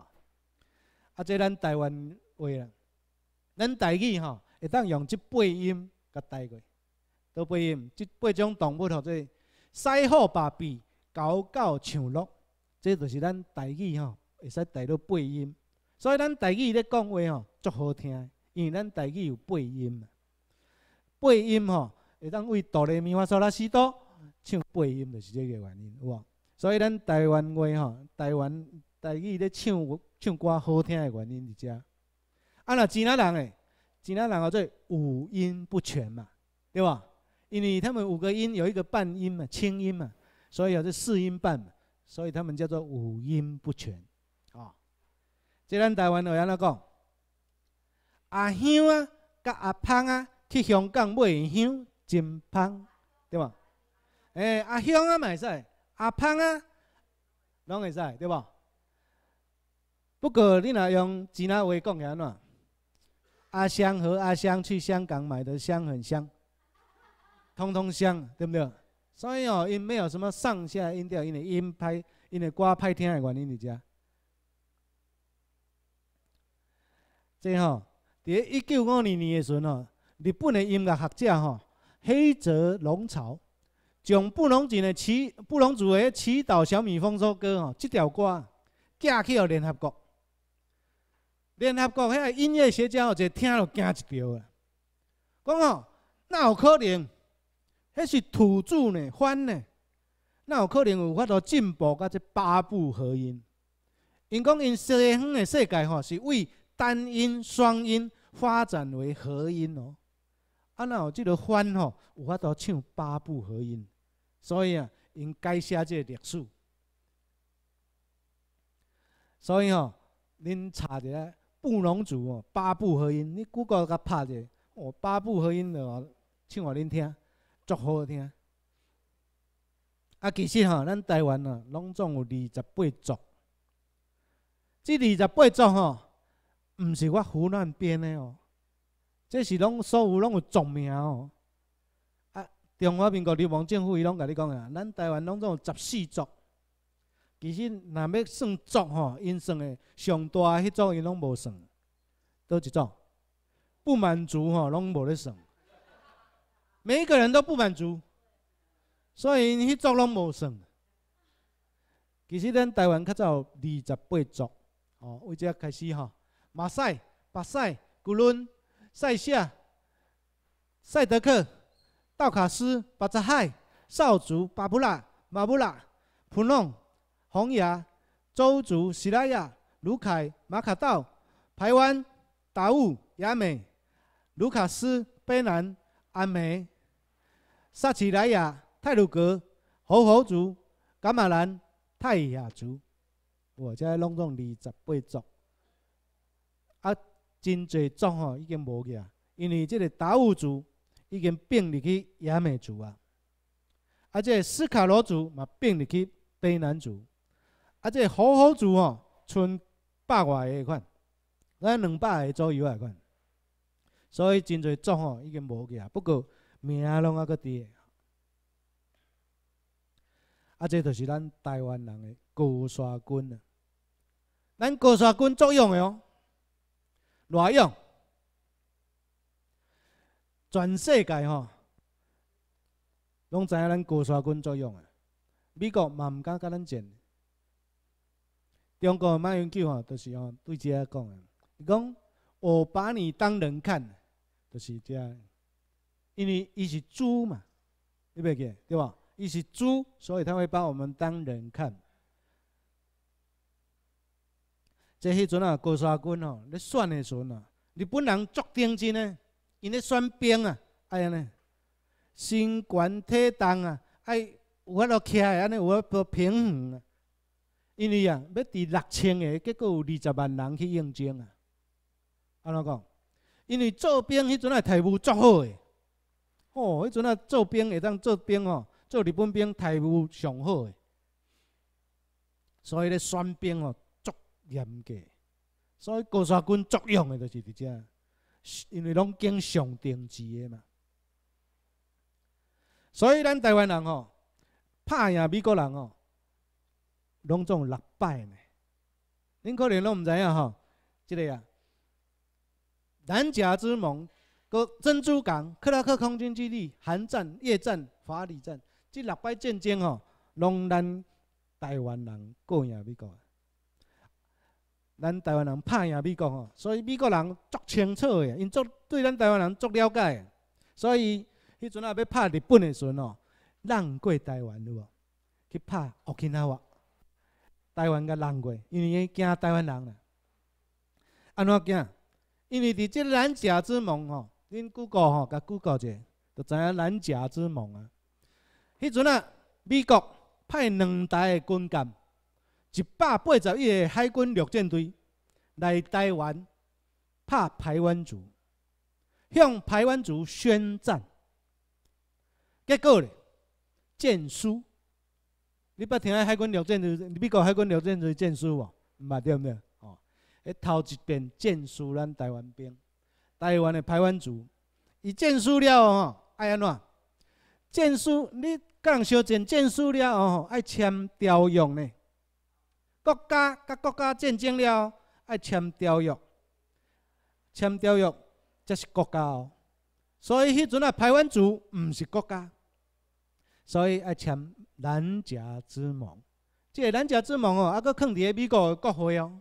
啊！即咱台湾话，咱台语吼会当用即八音甲带过，倒八音？即八种动物，叫做狮虎、八臂、狗狗、象鹿，即就是咱台语吼会使带到八音。所以咱台语咧讲话吼足好听，因为咱台语有八音。八音吼，会当为哆来咪发嗦拉西哆唱八音，就是这个原因，有无？所以咱台湾话吼，台湾台语咧唱唱歌好听的原因伫遮。啊，若其他人诶，其他人叫做五音不全嘛，对吧？因为他们五个音有一个半音嘛，轻音嘛，所以有这四音半嘛，所以他们叫做五音不全。啊，即咱台湾话安怎讲？阿香啊，甲阿芳啊。去香港买香真香，对吧？哎，阿香啊，会使，阿香啊，拢会使，对吧？不过你若用闽南话讲，安怎？阿香和阿香去香港买的香很香，通通香，对不对？所以哦，因没有什么上下音调，因为音拍，因为歌拍听的原因在遮。即吼，在一九五二年的时候。日本的音乐学者吼，黑泽隆朝，从布隆族的祈布隆族的祈祷小蜜蜂首歌吼，即条歌寄去哦联合国，联合国遐个音乐学者吼，就听了惊一跳啊！讲哦，那有可能？迄是土著呢，番呢？那有可能有法度进步，甲这八部合音？因讲因西方个世界吼，是为单音、双音发展为合音哦。啊，那有这个番吼有法度唱八部合音，所以啊，应改写这历史。所以哦，您查一下《布龙族哦，八部合音，你谷歌甲拍者哦，八部合音的哦，唱给恁听，足好听。啊，其实哦，咱台湾哦，拢总有二十八族。这二十八族吼，毋是我胡乱编的哦。这是拢所有拢有族名哦。啊，中华民国流亡政府伊拢甲你讲啊，咱台湾拢总有十四族。其实若要算族吼，因算的上大迄族伊拢无算。倒一族？不满足吼，拢无咧算。每一个人都不满足，所以迄族拢无算。其实咱台湾较早二十八族，哦，为只开始吼，马赛、巴赛、古伦。塞夏、塞德克、道卡斯、巴扎海、少族、巴布拉、马布拉、普弄、洪雅、邹族、喜拉雅、卢凯、马卡道、排湾、达悟、雅美、卢卡斯、卑南、阿美、萨奇莱亚、泰鲁格、豪豪族、噶玛兰、泰雅族，我再弄弄二十八种啊。真侪种吼已经无啊，因为即个达悟族已经并入去雅美族啊，啊，即个斯卡罗族嘛并入去卑南族，啊，即个虎虎族吼剩百外个款，咱两百个左右个款，所以真侪种吼已经无啊，不过名拢阿伫在，啊，这就是咱台湾人的高山军啊，咱高山军作用哦。哪样？全世界吼，拢知影咱高沙 g 作用啊！美国嘛唔敢甲咱战。中国马英九吼，就是吼对个讲伊讲我把你当人看，就是这，因为伊是猪嘛，对记对？对吧？伊是猪，所以他会把我们当人看。即迄阵啊，高山军哦，咧选诶阵啊，日本人作定真诶，因咧选兵啊，哎安尼，身悬体重啊，哎有法度徛诶，安尼有法度平衡啊。因为啊，要伫六千个，结果有二十万人去应征啊。安怎讲？因为做兵迄阵啊，待遇足好诶。哦，迄阵啊，做兵会当做兵哦，做日本兵待遇上好诶。所以咧，选兵哦。严格，所以国军作用的就是伫遮，因为拢经常定制的嘛。所以咱台湾人吼，拍赢美国人吼，拢总六摆呢。恁可能拢毋知影吼，即个啊，南夹之盟、个珍珠港、克拉克空军基地、韩战、越战、法里战，即六摆战争吼，拢咱台湾人过赢美国。咱台湾人拍赢美国吼，所以美国人足清楚的，因足对咱台湾人足了解，的，所以迄阵啊要拍日本的时阵哦，浪过台湾无？去拍奥克啊哇！台湾甲浪过，因为惊台湾人啦。安怎惊？因为伫即蓝夹之盟吼，恁 google 吼，甲 google 一下，就知影蓝夹之盟啊。迄阵啊，美国派两台军舰。一百八十一个海军陆战队来台湾拍台湾族，向台湾族宣战。结果呢，战书，你捌听海海军陆战队，美国海军陆战队战书无？毋捌对毋对？哦，去头一遍战书咱台湾兵，台湾的台湾族伊战书了哦，爱安怎？战书你讲小相战书了哦，爱签调用呢？国家甲国家战争了，爱签条约，签条约就是国家。哦。所以迄阵啊，台湾族毋是国家，所以爱签南加之盟。即个南加之盟哦，还佫放伫个美国的国会哦。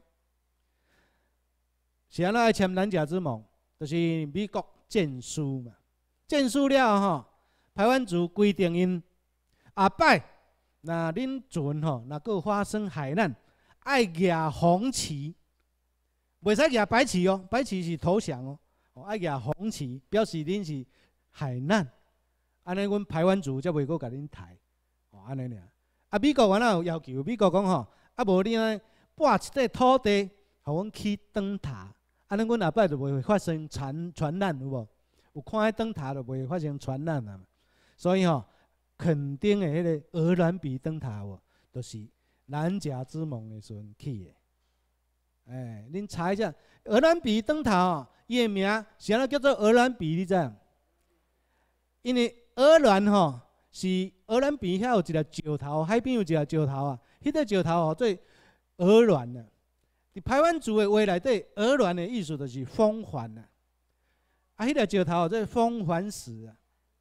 是安怎爱签南加之盟，就是美国建书嘛。建书了吼，台湾族规定因下摆，那恁船吼，如果发生海难，爱举红旗，袂使举白旗哦，白旗是投降哦。哦，爱举红旗，表示恁是海难，安尼阮台湾族才袂阁甲恁刣，哦安尼尔。啊，美国原来有要求，美国讲吼，啊无恁安拨一块土地，互阮起灯塔，安尼阮后摆就袂发生传传染，有无？有看迄灯塔，就袂发生传染啊。所以吼，肯定的迄个鹅卵石灯塔，哦，就是。南迦之盟的时阵去的，哎，恁查一下，鹅卵鼻灯塔哦，的名是安叫做鹅卵鼻，你知道？因为鹅卵吼是鹅卵鼻遐有一个石头，海边有一个石头啊，迄个石头哦，最鹅卵的。你台湾族的外来对鹅卵的意思就是风环啊，啊，迄个石头哦，风峰环石啊，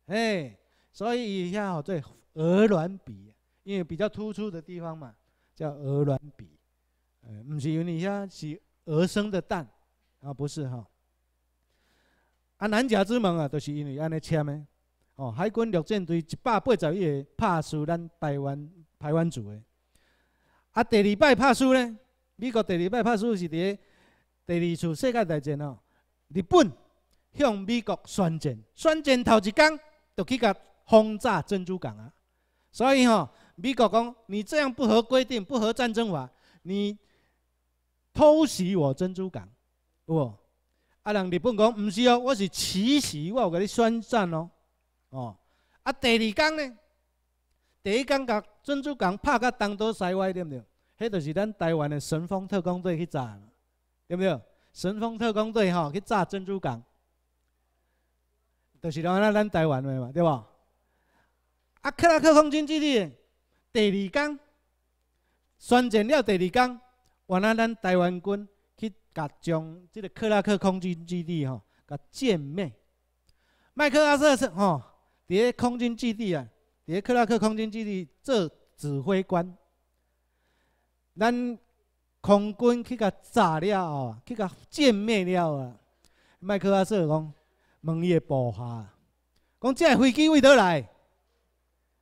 哎，所以以下哦做鹅卵鼻，因为比较突出的地方嘛。叫鹅卵比，呃，唔是因为你遐是鹅生的蛋，啊不是哈，啊南岬之盟啊，都是因为安尼签的，哦，海军陆战队一百八十一个拍输咱台湾台湾组的，啊第二摆拍输呢，美国第二摆拍输是伫咧第二次世界大战哦，日本向美国宣战，宣战头一天就去甲轰炸珍珠港啊，所以吼。美国讲你这样不合规定、不合战争法，你偷袭我珍珠港，哦，啊，人日本讲唔是哦，我是起始我有给你宣战哦，哦，啊，第二天呢，第一天甲珍珠港拍到东倒西歪对不对？迄就是咱台湾的神风特工队去炸，对不对？神风特工队吼去炸珍珠港，就是咱咱台湾的嘛，对不？啊，克拉克空军基地。第二天，宣战了。第二天，原来咱台湾军去甲将这个克拉克空军基地吼，甲歼灭。麦克阿瑟是吼，伫咧空军基地啊，伫克拉克空军基地做指挥官。咱空军去甲炸了啊，去甲歼灭了啊。麦克阿瑟讲，问伊个部下，讲这飞机为倒来？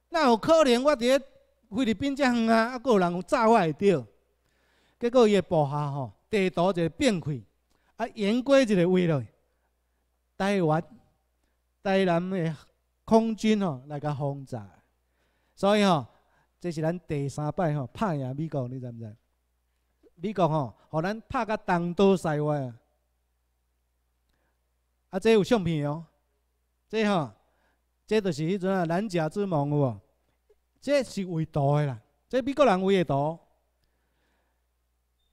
那有可能我伫咧。菲律宾遮远啊，啊，够有人有炸我诶。岛，结果伊个步下吼，地图一个变开，啊，沿过一个位落，台湾、台南诶空军吼来甲轰炸，所以吼，这是咱第三摆吼，拍赢美国，你知毋知？美国吼，互咱拍甲东倒西歪啊，啊，这有相片哦，这吼，这就是迄阵啊，南下之盟有无？这是为图的啦！即美国人为的图。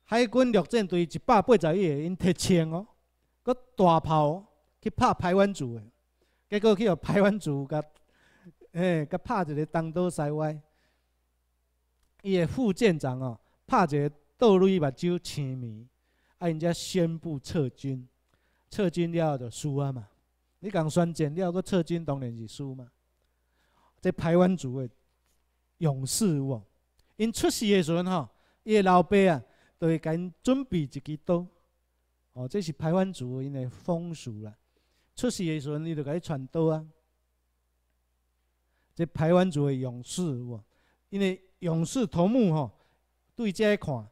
海军陆战队一百八十亿因提枪哦，搁大炮去拍台湾族的，结果去互台湾族甲诶 甲拍一个东倒西歪，伊个副舰长哦拍一个倒入伊目睭青迷，因遮宣布撤军，撤军了就输啊嘛！你讲宣战了搁撤军，当然是输嘛！即台湾族的。勇士哦，因出世的时阵吼，伊的老爸啊，都会甲因准备一支刀。哦，这是排湾族因的风俗啦。出世的时阵，伊就甲伊传刀啊。这排湾族的勇士哦，因为勇士头目吼，对这看，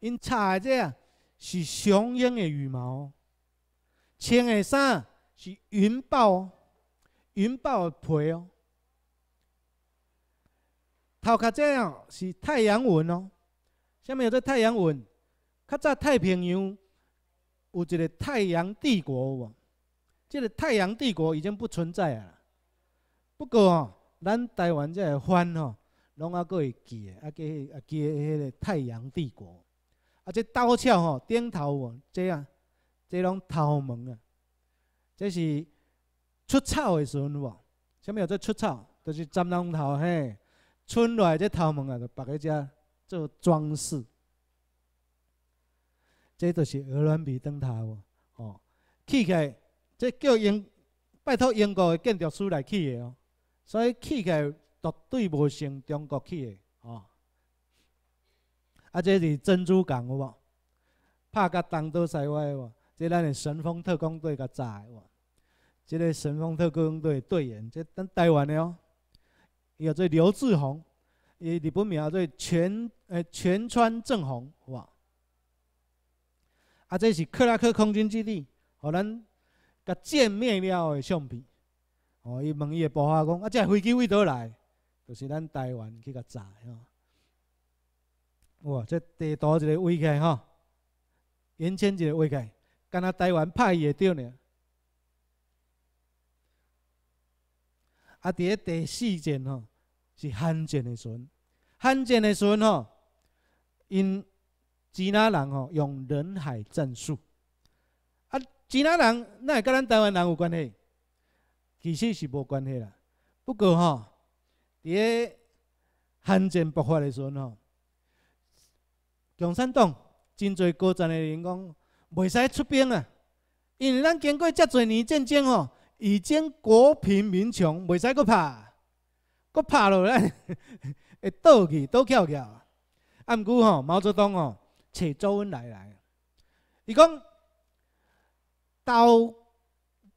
因插的这啊是雄鹰的羽毛，穿的衫是云豹，云豹的皮哦。头壳这样是太阳纹哦，下面有个太阳纹。较早太平洋有一个太阳帝国，这个太阳帝国已经不存在啊。不过哦，咱台湾这个番哦，拢还佫会记，还记还记迄个太阳帝国。啊，这刀鞘哦，顶头哦，这样，这拢头毛啊，这是出草的时阵哦。下面有个出草，就是斩龙头嘿。春来，这头毛啊，就绑个遮做装饰。这就是鹅卵石灯塔哦，哦，起起来，这叫英，拜托英国的建筑师来起的哦，所以起起来绝对无像中国起的哦。啊，这是珍珠港有无？拍甲东岛西歪有无？这咱的神风特工队甲炸的无？这个神风特工队队员，这咱台湾的哦。伊叫做刘志宏，伊日本名叫做全诶全川正宏，哇！啊，这是克拉克空军基地，互咱甲见面了的相片。哦，伊问伊的伯父讲，啊，这飞机飞倒来，就是咱台湾去甲炸的吼。哇，这地图一个位起吼，延伸一个位起，敢若台湾拍伊的着呢？啊！伫咧第四战吼是汉战的顺，汉战的阵吼，因支那人吼用人海战术。啊，支那人那会跟咱台湾人有关系，其实是无关系啦。不过吼，伫咧汉战爆发的阵吼，共产党真侪高层的人讲，袂使出兵啊，因为咱经过遮侪年战争吼。已经国贫民穷，袂使阁拍，阁拍落来 会倒去，倒翘翘。毋过吼，毛泽东吼，找周恩来来。伊讲，斗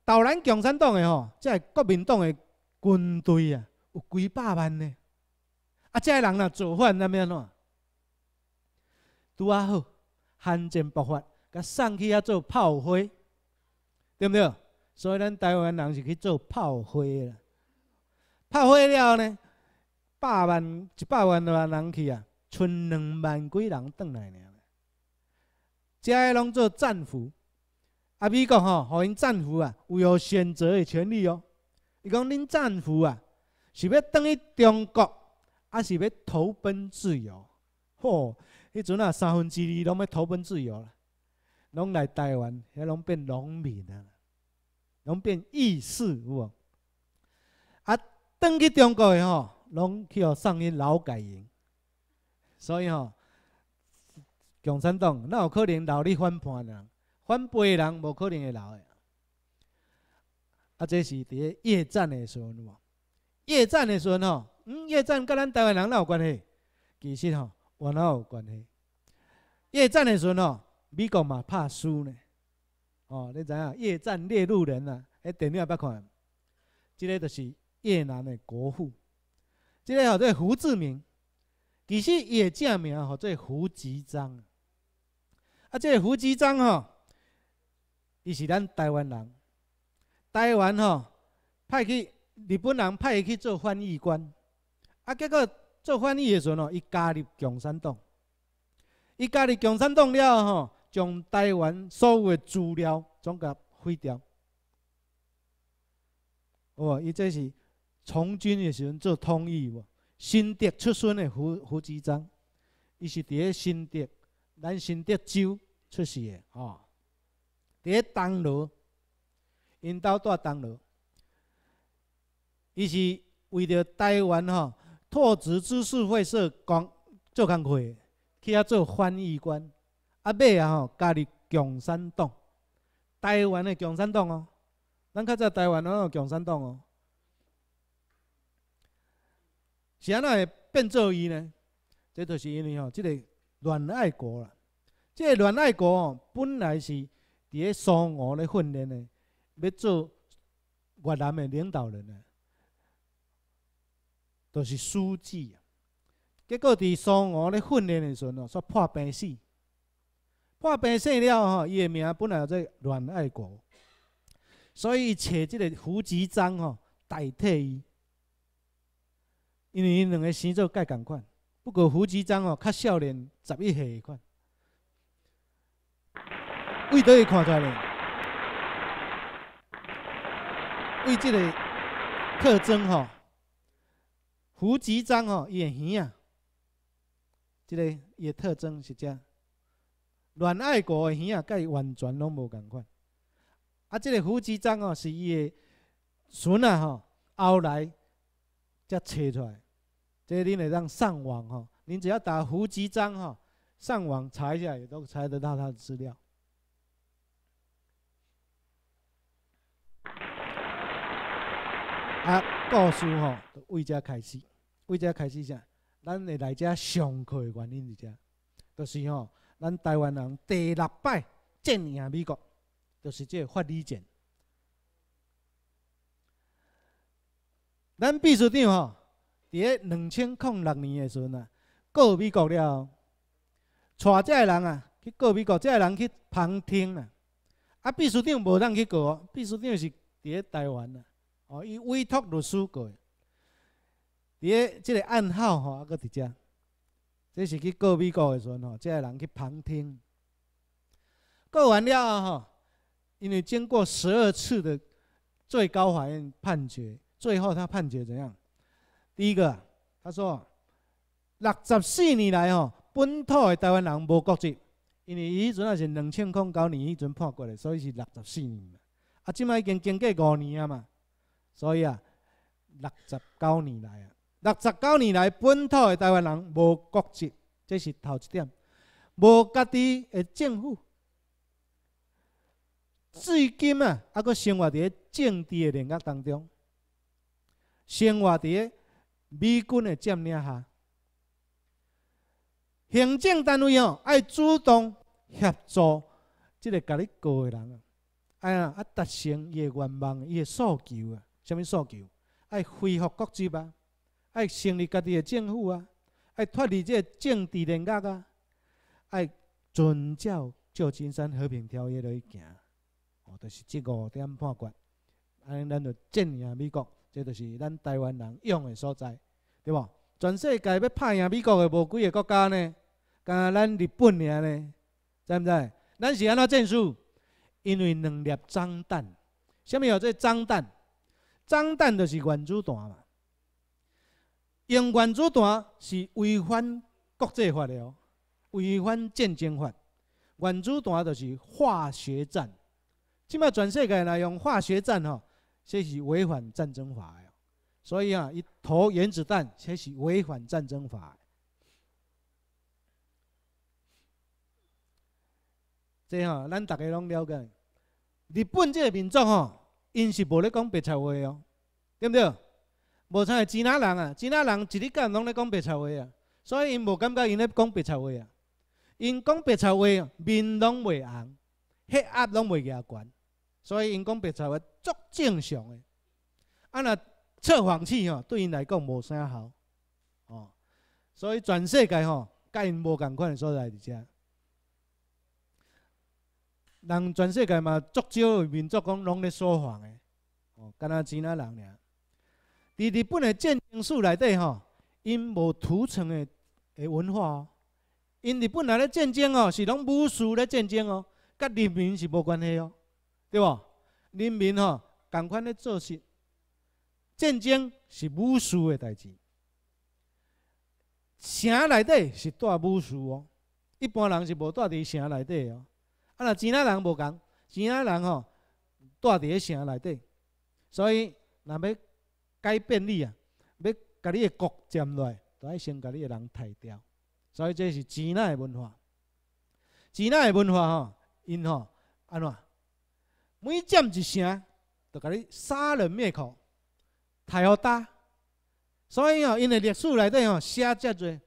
斗咱共产党诶吼，即个国民党诶军队啊，有几百万呢。啊，遮人若造反，咱要安怎？拄啊好，汗钱不发，甲送去遐做炮灰，对毋对？所以咱台湾人是去做炮灰啦。炮灰了呢，百万一百万的人去啊，剩两万几人倒来个，遮个拢做战俘。啊，美国吼，互因战俘啊，有选择的权利哦。伊讲恁战俘啊，是要等于中国，还是要投奔自由？吼，迄阵啊，三分之二拢要投奔自由啦，拢来台湾，遐拢变农民啊。拢变异士有无？啊，返去中国的吼，拢去要送因劳改营。所以吼，共产党那有可能留你反叛人？反叛的人无可能会留的。啊，这是伫咧越战的时阵有无？越战的时阵吼，嗯，越战甲咱台湾人哪有关系？其实吼，有哪有关系？越战的时阵吼，美国嘛拍输呢。哦，你知影，越战越路人啊，迄电影捌看，即个就是越南的国父，即个号做胡志明，其实伊的正名号做胡志章。啊，这个胡志章吼，伊是咱台湾人，台湾吼派去日本人派伊去做翻译官，啊，结果做翻译的时阵吼，伊加入共产党，伊加入共产党了吼。将台湾所有的资料总甲毁掉，好无？伊这是从军的时阵做翻译，无？新竹出身的胡胡志忠，伊是伫喺新竹，咱新竹州出世的吼，伫喺东螺，因兜住东螺，伊是为着台湾吼拓殖知识会社工做工课，去遐做翻译官。啊，尾啊吼，加入共产党，台湾的共产党哦，咱较早台湾哦，共产党哦，怎会变做伊呢？即就是因为吼，即个阮爱国啦。即个阮爱国哦，本来是伫咧苏俄咧训练的，要做越南的领导人啊，就是书记啊。结果伫苏俄咧训练的时阵哦，煞破病死。化病死了吼，伊个名本来有做阮爱国，所以伊找即个胡吉章吼代替伊，因为因两个星座介同款，不过胡吉章吼较少年十一岁个款，为倒会看出来呢？为即个特征吼，胡吉章吼的耳啊，即个伊个特征是正。阮爱国的耳啊，甲伊完全拢无共款。啊，这个胡继章哦，是伊的孙啊，吼，后来才找出来。这恁得当上网，吼，您只要打胡继章，吼，上网查一下，也都查得到他的资料。啊，故事吼，为这开始，为这开始啥？咱会来这上课的原因是啥？就是吼。咱台湾人第六摆战赢美国，就是即个法律战。咱秘书长吼，伫咧两千零六年诶时阵啊，过美国了，带遮个人啊，去过美国，遮个人去旁听啊。啊，秘书长无当去过，秘书长是伫咧台湾啊。哦，伊委托律师过。伫咧即个暗号吼，阿个伫遮。这是去告美国的时阵吼，即个人去旁听。告完了吼，因为经过十二次的最高法院判决，最后他判决怎样？第一个，他说六十四年来吼，本土的台湾人无国籍，因为伊迄阵也是两千零九年迄阵判过来，所以是六十四年。啊，即摆已经经过五年啊嘛，所以啊，六十九年来啊。六十九年来，本土的台湾人无国籍，这是头一点。无家己的政府，至今啊，还阁生活伫政治的领域当中，生活伫美军的占领下。行政单位哦，爱主动协助即个家己告的人啊，哎呀，啊达成伊的愿望，伊的诉求啊，啥物诉求？爱恢复国籍啊！爱成立家己的政府啊！爱脱离这政治联结啊！爱遵照旧金山和平条约来行，哦，就是这五点判决。安尼，咱就战胜美国，这就是咱台湾人用的所在，对无？全世界要拍赢美国的无几个国家呢？敢咱日本尔呢？知毋知？咱是安怎战术？因为两粒脏弹。虾物叫做脏弹？脏弹就是原子弹嘛。用原子弹是违反国际法的哦，违反战争法。原子弹就是化学战，即摆全世界来用化学战吼，这是违反战争法的。所以啊，伊投原子弹，这是违反战争法的。这吼，咱大家拢了解，日本这个民族吼，因是无咧讲白贼话哦，对不对？无像系吉纳人啊，吉纳人一日干拢咧讲白潮话啊，所以因无感觉因咧讲白潮话啊，因讲白潮话面拢袂红，血压拢袂加悬，所以因讲白潮话足正常诶。啊，若测谎器吼，对因来讲无啥效，哦，所以全世界吼，甲因无共款诶所在伫遮。人全世界嘛足少民族讲拢咧说谎诶，哦，敢若吉纳人尔。伫日本的战争史内底，吼，因无屠城的的文化。因日本来咧战争哦，是拢武士咧战争哦，甲人民是无关系哦，对无？人民吼，共款咧做事。战争是武士的代志，城内底是带武士哦，一般人是无住伫城内底哦。啊，若吉仔人无共，吉仔人吼，住伫咧城内底，所以若要。改变你啊！要甲你的国占落，就爱先甲你的人杀掉。所以这是钱南的文化。钱南的文化吼，因吼安怎？每占一声，就甲你杀人灭口，太好打。所以吼，因诶历史内底吼写遮多，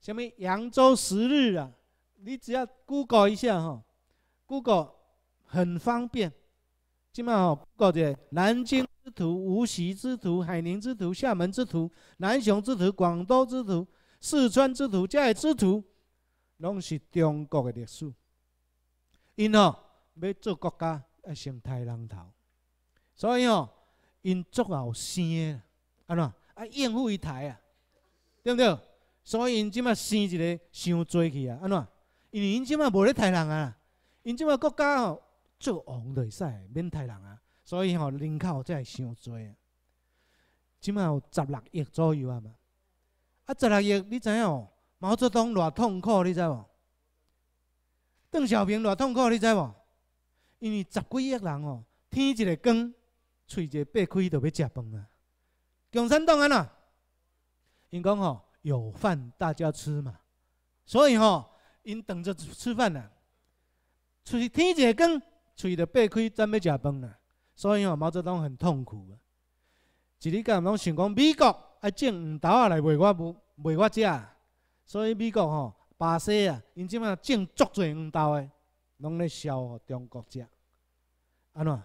什么扬州十日啊？你只要 Google 一下吼，l e 很方便。即嘛吼，包括者南京之徒、无锡之徒、海宁之徒、厦门之徒、南雄之徒、广州之徒、四川之徒、嘉个之徒，拢是中国的历史。因哦，要做国家，要先抬人头，所以哦，因足后生啊，安怎啊应付一台啊？对不对？所以因即嘛生一个伤多去啊，安怎？因为因即嘛无咧抬人啊，因即嘛国家吼。做王就会使，免太人啊。所以吼，人口才会伤多啊。即马有十六亿左右啊嘛。啊，十六亿，你知影哦？毛泽东偌痛苦，你知无？邓小平偌痛苦，你知无？因为十几亿人哦，天一个光，喙一个八开，就要食饭啊。共产党啊呐，因讲吼有饭大家吃嘛。所以吼，因等着吃饭呢、喙是天一个光。喙着八开，咱要食饭啦。所以吼，毛泽东很痛苦。啊。一日晚拢想讲美国啊，种黄豆啊来卖我卖我食。所以美国吼，巴西啊，因即马种足济黄豆诶，拢来销中国食。安怎？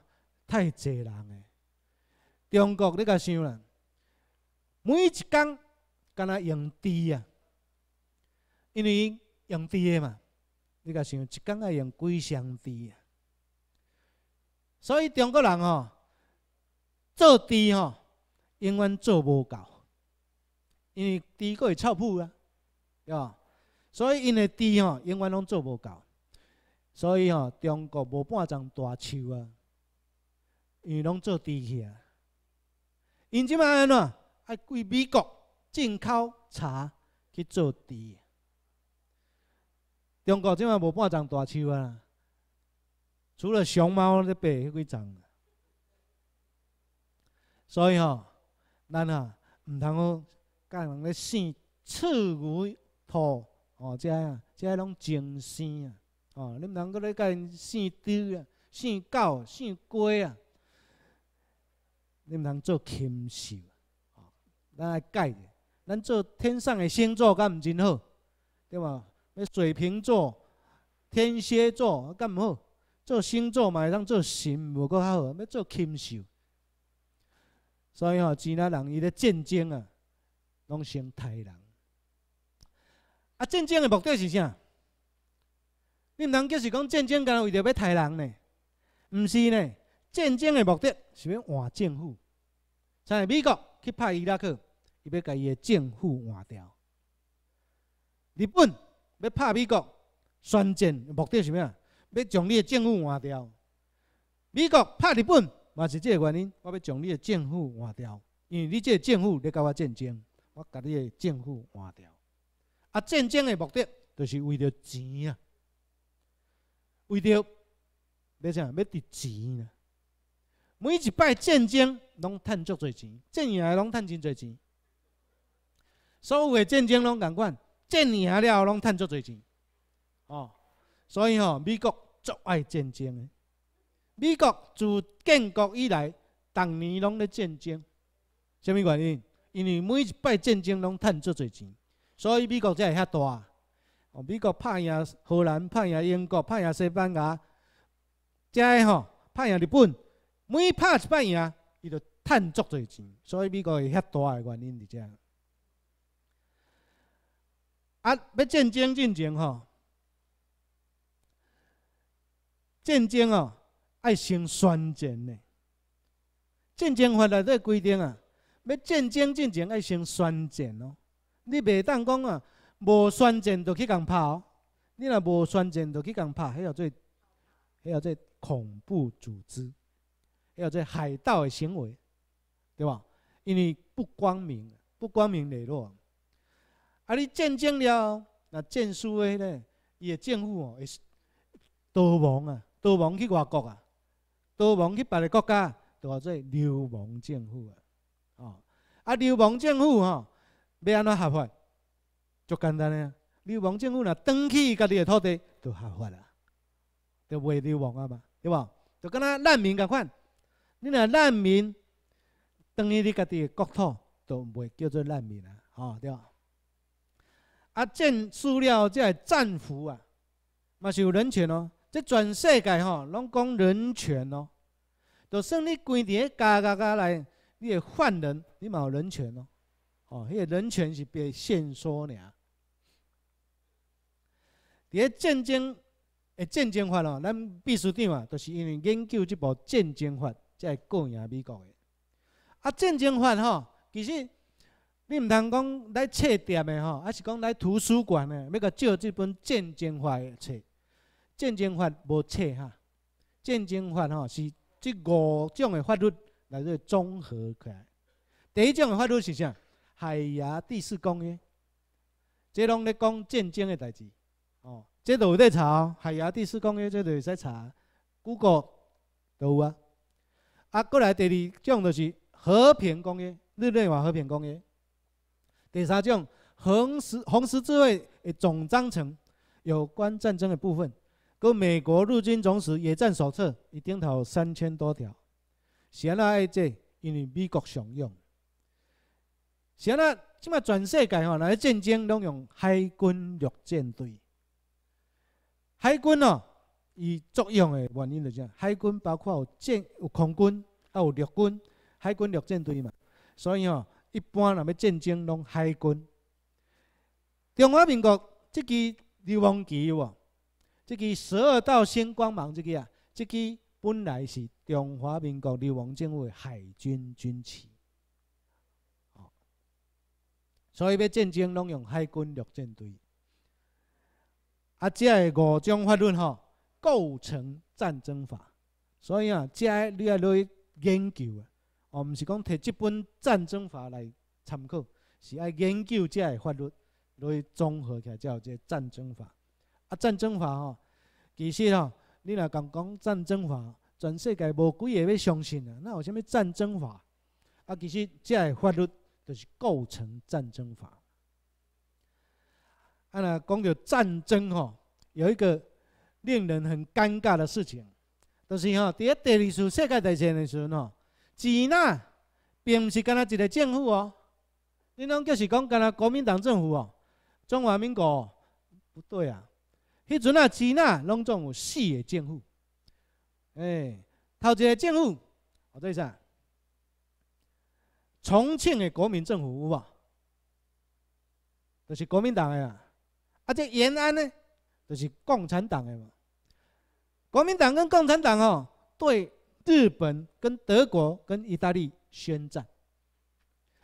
太济人诶！中国你甲想啦，每一工干若用猪啊，因为用猪诶嘛，你甲想一工爱用几箱猪啊？所以中国人吼做猪吼永远做无够，因为猪个会臭屁啊，对吧？所以因的猪吼永远拢做无够，所以吼中国无半棵大树啊，因为拢做猪去啊。因即摆安怎爱归美国进口茶去做猪。中国即摆无半棵大树啊。除了熊猫咧，别迄几丛，所以吼，咱啊毋通去甲人咧生刺猬兔哦，遮啊遮拢净生啊哦，你毋通搁咧甲因生猪啊、生狗、生鸡啊，你毋通做禽兽啊？哦，咱来改者，咱做天上的星座，敢毋真好？对嘛？要水瓶座、天蝎座，敢毋好？做星座嘛，会当做神无够较好，要做禽兽。所以吼，钱啊人伊咧战争啊，拢先杀人。啊，战争的目的是啥？你毋通计是讲战争干为着要杀人呢？毋是呢？战争的目的是要换政府。像美国去拍伊拉克，伊要甲伊的政府换掉。日本要拍美国，宣战目的是咩要将你的政府换掉，美国拍日本嘛是这个原因。我要将你的政府换掉，因为你这政府在跟我战争，我把你的政府换掉。啊，战争的目的就是为着钱啊，为着，要啥？要得钱啊？每一摆战争拢赚足侪钱，战赢了拢赚真侪钱。所有的战争拢共款，战赢了后拢赚足侪钱。哦。所以吼，美国足爱战争诶。美国自建国以来，逐年拢咧战争，啥物原因？因为每一摆战争拢趁足侪钱，所以美国才会遐大。哦，美国拍赢荷兰，拍赢英国，拍赢西班牙，再吼拍赢日本，每拍一摆赢，伊就趁足侪钱，所以美国会遐大诶原因伫遮。啊，要战争战争吼。战争哦，爱先宣战呢。战争法律这规定啊，要战争之前爱先宣战哦。你袂当讲啊，无宣战就去共拍哦。你若无宣战就去共拍，迄号做，迄号做恐怖组织，迄号做海盗诶行为，对吧？因为不光明，不光明磊落。啊，你战争了，那战输诶呢，的政府哦，会是多亡啊。都忙去外国啊，都忙去别个国家，叫做流亡政府啊。哦，啊流亡政府吼，要安怎合法？足简单啊！流亡政府若转去家己个土地，就合法啦，就袂流亡啊嘛，对无？就敢若难民共款，你若难民，当你家己国土，就袂叫做难民啊。哦，对。啊，战输了即个战俘啊，嘛是有人权哦。即全世界吼，拢讲人权咯。就算你关伫咧家家家内，你系犯人，你嘛有人权咯。哦，迄个人权是被限缩尔。伫一战争诶，战争法咯，咱秘书长啊，就是因为研究这部战争法，才告赢美国诶。啊，战争法吼，其实你毋通讲来册店诶吼，还是讲来图书馆诶，要甲借这本战争法诶册。战争法无错哈，战争法吼是即五种的法律来做综合起来。第一种的法律是啥？海牙第四公约，即拢咧讲战争的代志。哦，即都有得查，海牙第四公约即都有使查。Google 都有啊。啊，过来第二种就是和平公约，日内瓦和平公约。第三种《红十红十字会总章程》有关战争的部分。个美国陆军总史野战手册，伊顶头三千多条，安阿爱做？因为美国常用。安阿？即马全世界吼，来战争拢用海军陆战队。海军哦，伊作用的原因就是样？海军包括有舰、有空军，还有陆军，海军陆战队嘛。所以吼，一般若要战争，拢海军。中华民国即记，流忘记喎？这个十二道星光芒，这个啊，这个本来是中华民国的王政的海军军旗，哦，所以要战争拢用海军陆战队。啊，这个五种法律吼构成战争法，所以啊，这你要去研究啊，我们是讲摕这本战争法来参考，是要研究这个法律来综合起来才有这战争法。啊，战争法吼，其实吼，你若讲讲战争法，全世界无几个要相信啊。那有啥物战争法？啊，其实即个法律就是构成战争法。啊，那讲到战争吼，有一个令人很尴尬的事情，就是吼，在第二次世界大战的时阵吼，支那并不是干那一个政府哦，你拢叫是讲干那国民党政府哦，中华民国不对啊。迄阵啊，支那拢总有四个政府，哎，头一个政府，好在啥？重庆的国民政府有无？就是国民党诶啦，啊，这延安呢，就是共产党的嘛。国民党跟共产党哦，对日本、跟德国、跟意大利宣战。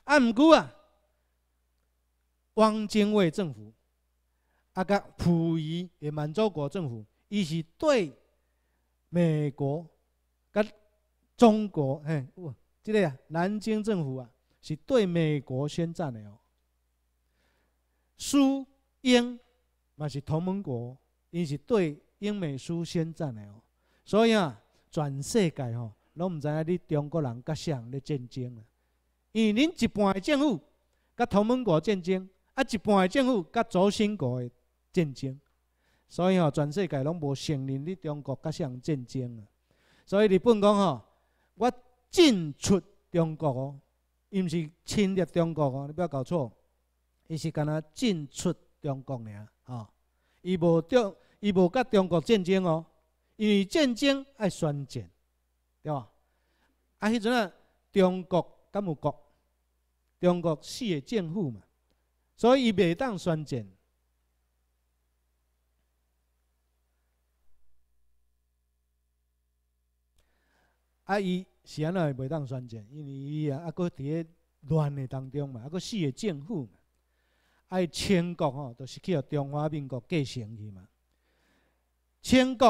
啊，毋过啊，汪精卫政府。啊！甲溥仪的满洲国政府，伊是对美国、甲中国，嘿，唔，即个啊，南京政府啊，是对美国宣战的哦。苏英嘛是同盟国，伊是对英美苏宣战的哦。所以啊，全世界吼，拢毋知影你中国人甲谁咧战争因为恁一半政府甲同盟国战争，啊，一半政府甲轴心国。战争，所以吼，全世界拢无承认你中国甲相战争啊。所以日本讲吼，我进出中国哦，伊毋是侵略中国哦，你不要搞错，伊是干哪进出中国尔吼。伊无中，伊无甲中国战争哦，因为战争爱宣战，对吧？啊，迄阵啊，中国、敢有国、中国四个政府嘛，所以伊袂当宣战。啊！伊是安怎袂当宣战？因为伊啊，还佫伫咧乱的当中嘛，还佫四个政府嘛。啊，清国吼，就是去互中华民国继承去嘛。清国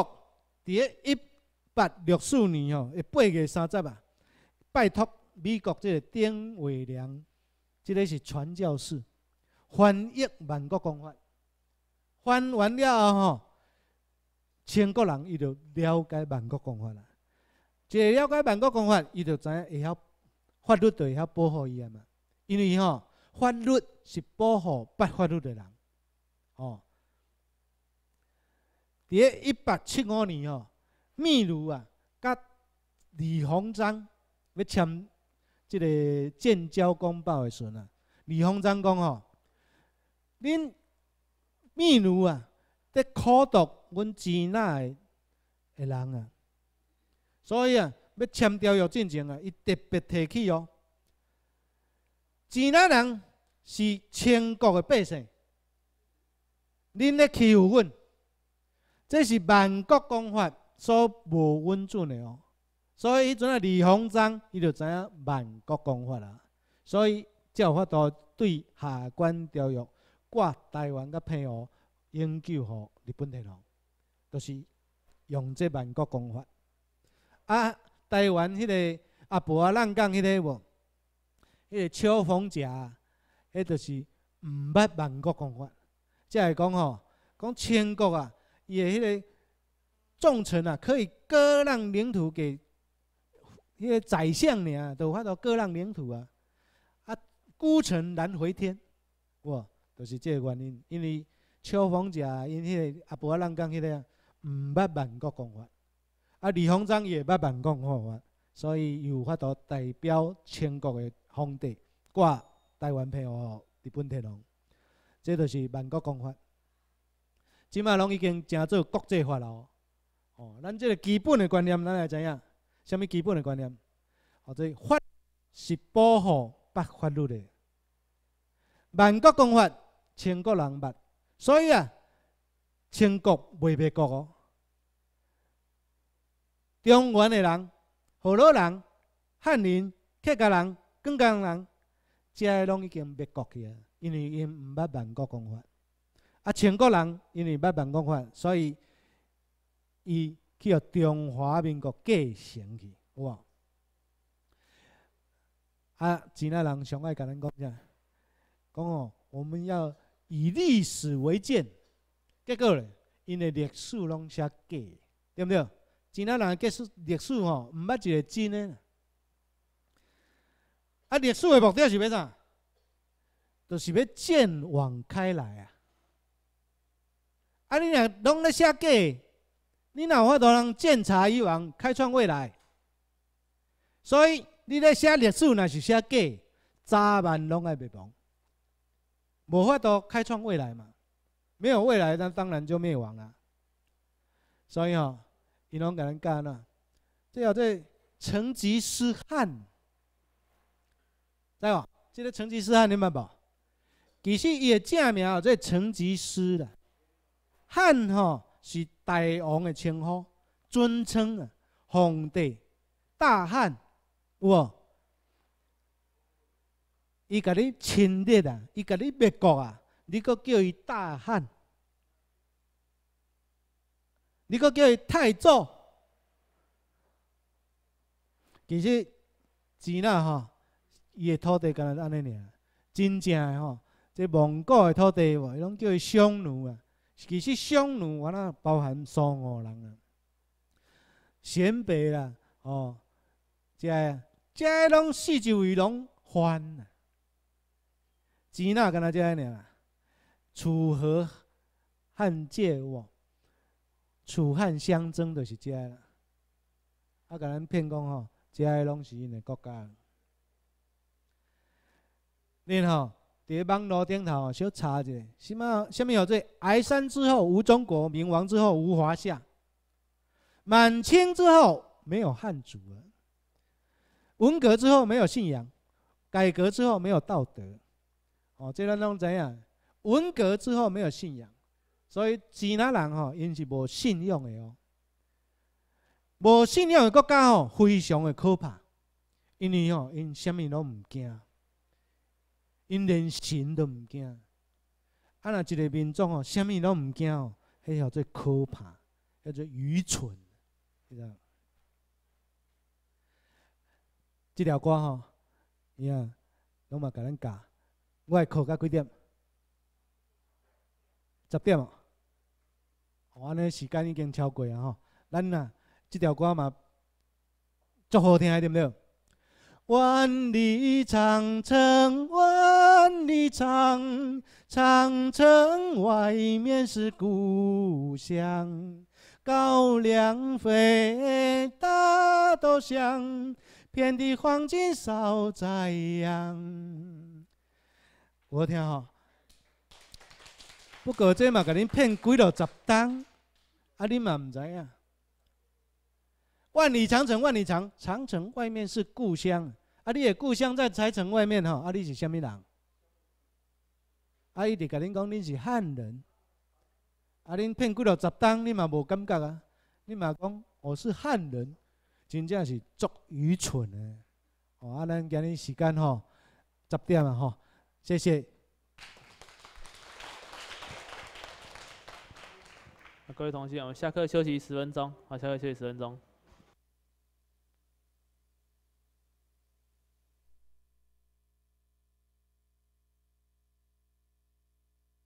伫咧一八六四年吼，一八月三十啊，拜托美国即个丁伟良，即个是传教士，翻译万国公法。翻完了后吼，清国人伊就了解万国公法啦。一个了解《万国公法》，伊就知影会晓法律，就会晓保护伊啊嘛。因为吼，法律是保护不法律的人。哦，伫咧一八七五年吼，秘鲁啊，甲李鸿章要签即个《建交公报》的时阵啊，李鸿章讲吼：“，恁秘鲁啊，得苦毒阮钱那的的人啊。”所以啊，要签条约之前啊，伊特别提起哦，钱南人是清国的百姓，恁咧欺负阮，这是万国公法所无允准的哦。所以迄阵啊，李鸿章伊就知影万国公法啊，所以才有法度对下关条约、割台湾、甲澎湖、永久予日本帝皇，就是用这万国公法。啊，台湾迄个阿婆阿浪讲迄个无，迄个秋风假，迄就是毋捌万国公法，即系讲吼，讲千国啊，伊个迄个重臣啊，可以割让领土给迄个宰相尔，都有法度割让领土啊，啊，孤臣难回天，哇，就是即个原因，因为秋风姐因迄个阿婆阿浪讲迄个毋捌万国公法。啊，李鸿章也捌办国公法，所以有法度代表全国的皇帝挂台湾牌号日本铁笼，这著是万国公法。即马拢已经成做国际化了。哦，咱这个基本的观念咱来知影，啥物基本的观念？哦，这法是保护不法律的。万国公法，全国人物，所以啊，全国袂灭国。中原的人、河洛人、汉人、客家人、广东人，这些拢已经灭国去啊！因为因唔捌办国公法。啊，中国人因为捌办国法，所以伊去由中华民国继承去，有无？啊，现在人上爱甲咱讲啥？讲哦，我们要以历史为鉴，结果咧，因的历史拢写假，对毋对？前啊，人嘅历史历史吼，毋捌一个真诶。啊，历史诶目的是要啥？就是要鉴网开来啊！啊，你若拢咧写假，你哪法度通见察以王，开创未来？所以你咧写历史，那是写假，早晚拢会灭亡，无法度开创未来嘛。没有未来，那当然就灭亡啦。所以吼。你能给人干呐？最好在成吉思汗，知道即、这个成吉思汗你明白不？其实伊个正名哦，在成吉思啦。汉吼是大王的称呼，尊称啊，皇帝大汉有无？伊甲你侵略啊，伊甲你灭国啊，你阁叫伊大汉？伊个叫伊太祖，其实字呐吼，伊个土地干若安尼尔，真正的吼，即蒙古个土地哇，伊拢叫匈奴啊。其实匈奴，我呾包含苏俄人啊，鲜卑啦，哦，即个即个拢四周围拢翻啊。字呐干若遮安尼尔，楚河汉界哇。楚汉相争就是这，啊，甲咱骗讲吼，这个拢是因的国家。恁吼，伫网络顶头小查者，什么？什么有句：“哀伤之后无中国，灭亡之后无华夏，满清之后没有汉族了，文革之后没有信仰，改革之后没有道德。”哦，这段拢怎样？文革之后没有信仰。所以，钱啊人吼，因是无信用的哦。无信用的国家吼，非常的可怕，因为吼，因什么拢唔惊，因连神都唔惊。啊，若一个民族吼，什么拢唔惊哦，迄号最可怕，叫做愚蠢。知道？这条歌吼，你啊，拢嘛甲咱教。我会考到几点？十点哦，安尼时间已经超过啊吼，咱啊这条歌嘛，足好听，对没对？万里长城万里长，长城外面是故乡。高粱肥，大豆香，遍地黄金扫在阳。我听吼。不过，这嘛，甲恁骗几落十单，啊，恁嘛毋知影。万里长城万里长，长城外面是故乡，啊，你的故乡在长城外面吼，啊，你是虾物人？啊，伊哋甲恁讲，恁是汉人。啊，恁骗几落十单，恁嘛无感觉啊？恁嘛讲我是汉人，真正是足愚蠢的。哦，啊，咱今日时间吼，十点啊吼，谢谢。各位同学，我们下课休息十分钟。好，下课休息十分钟。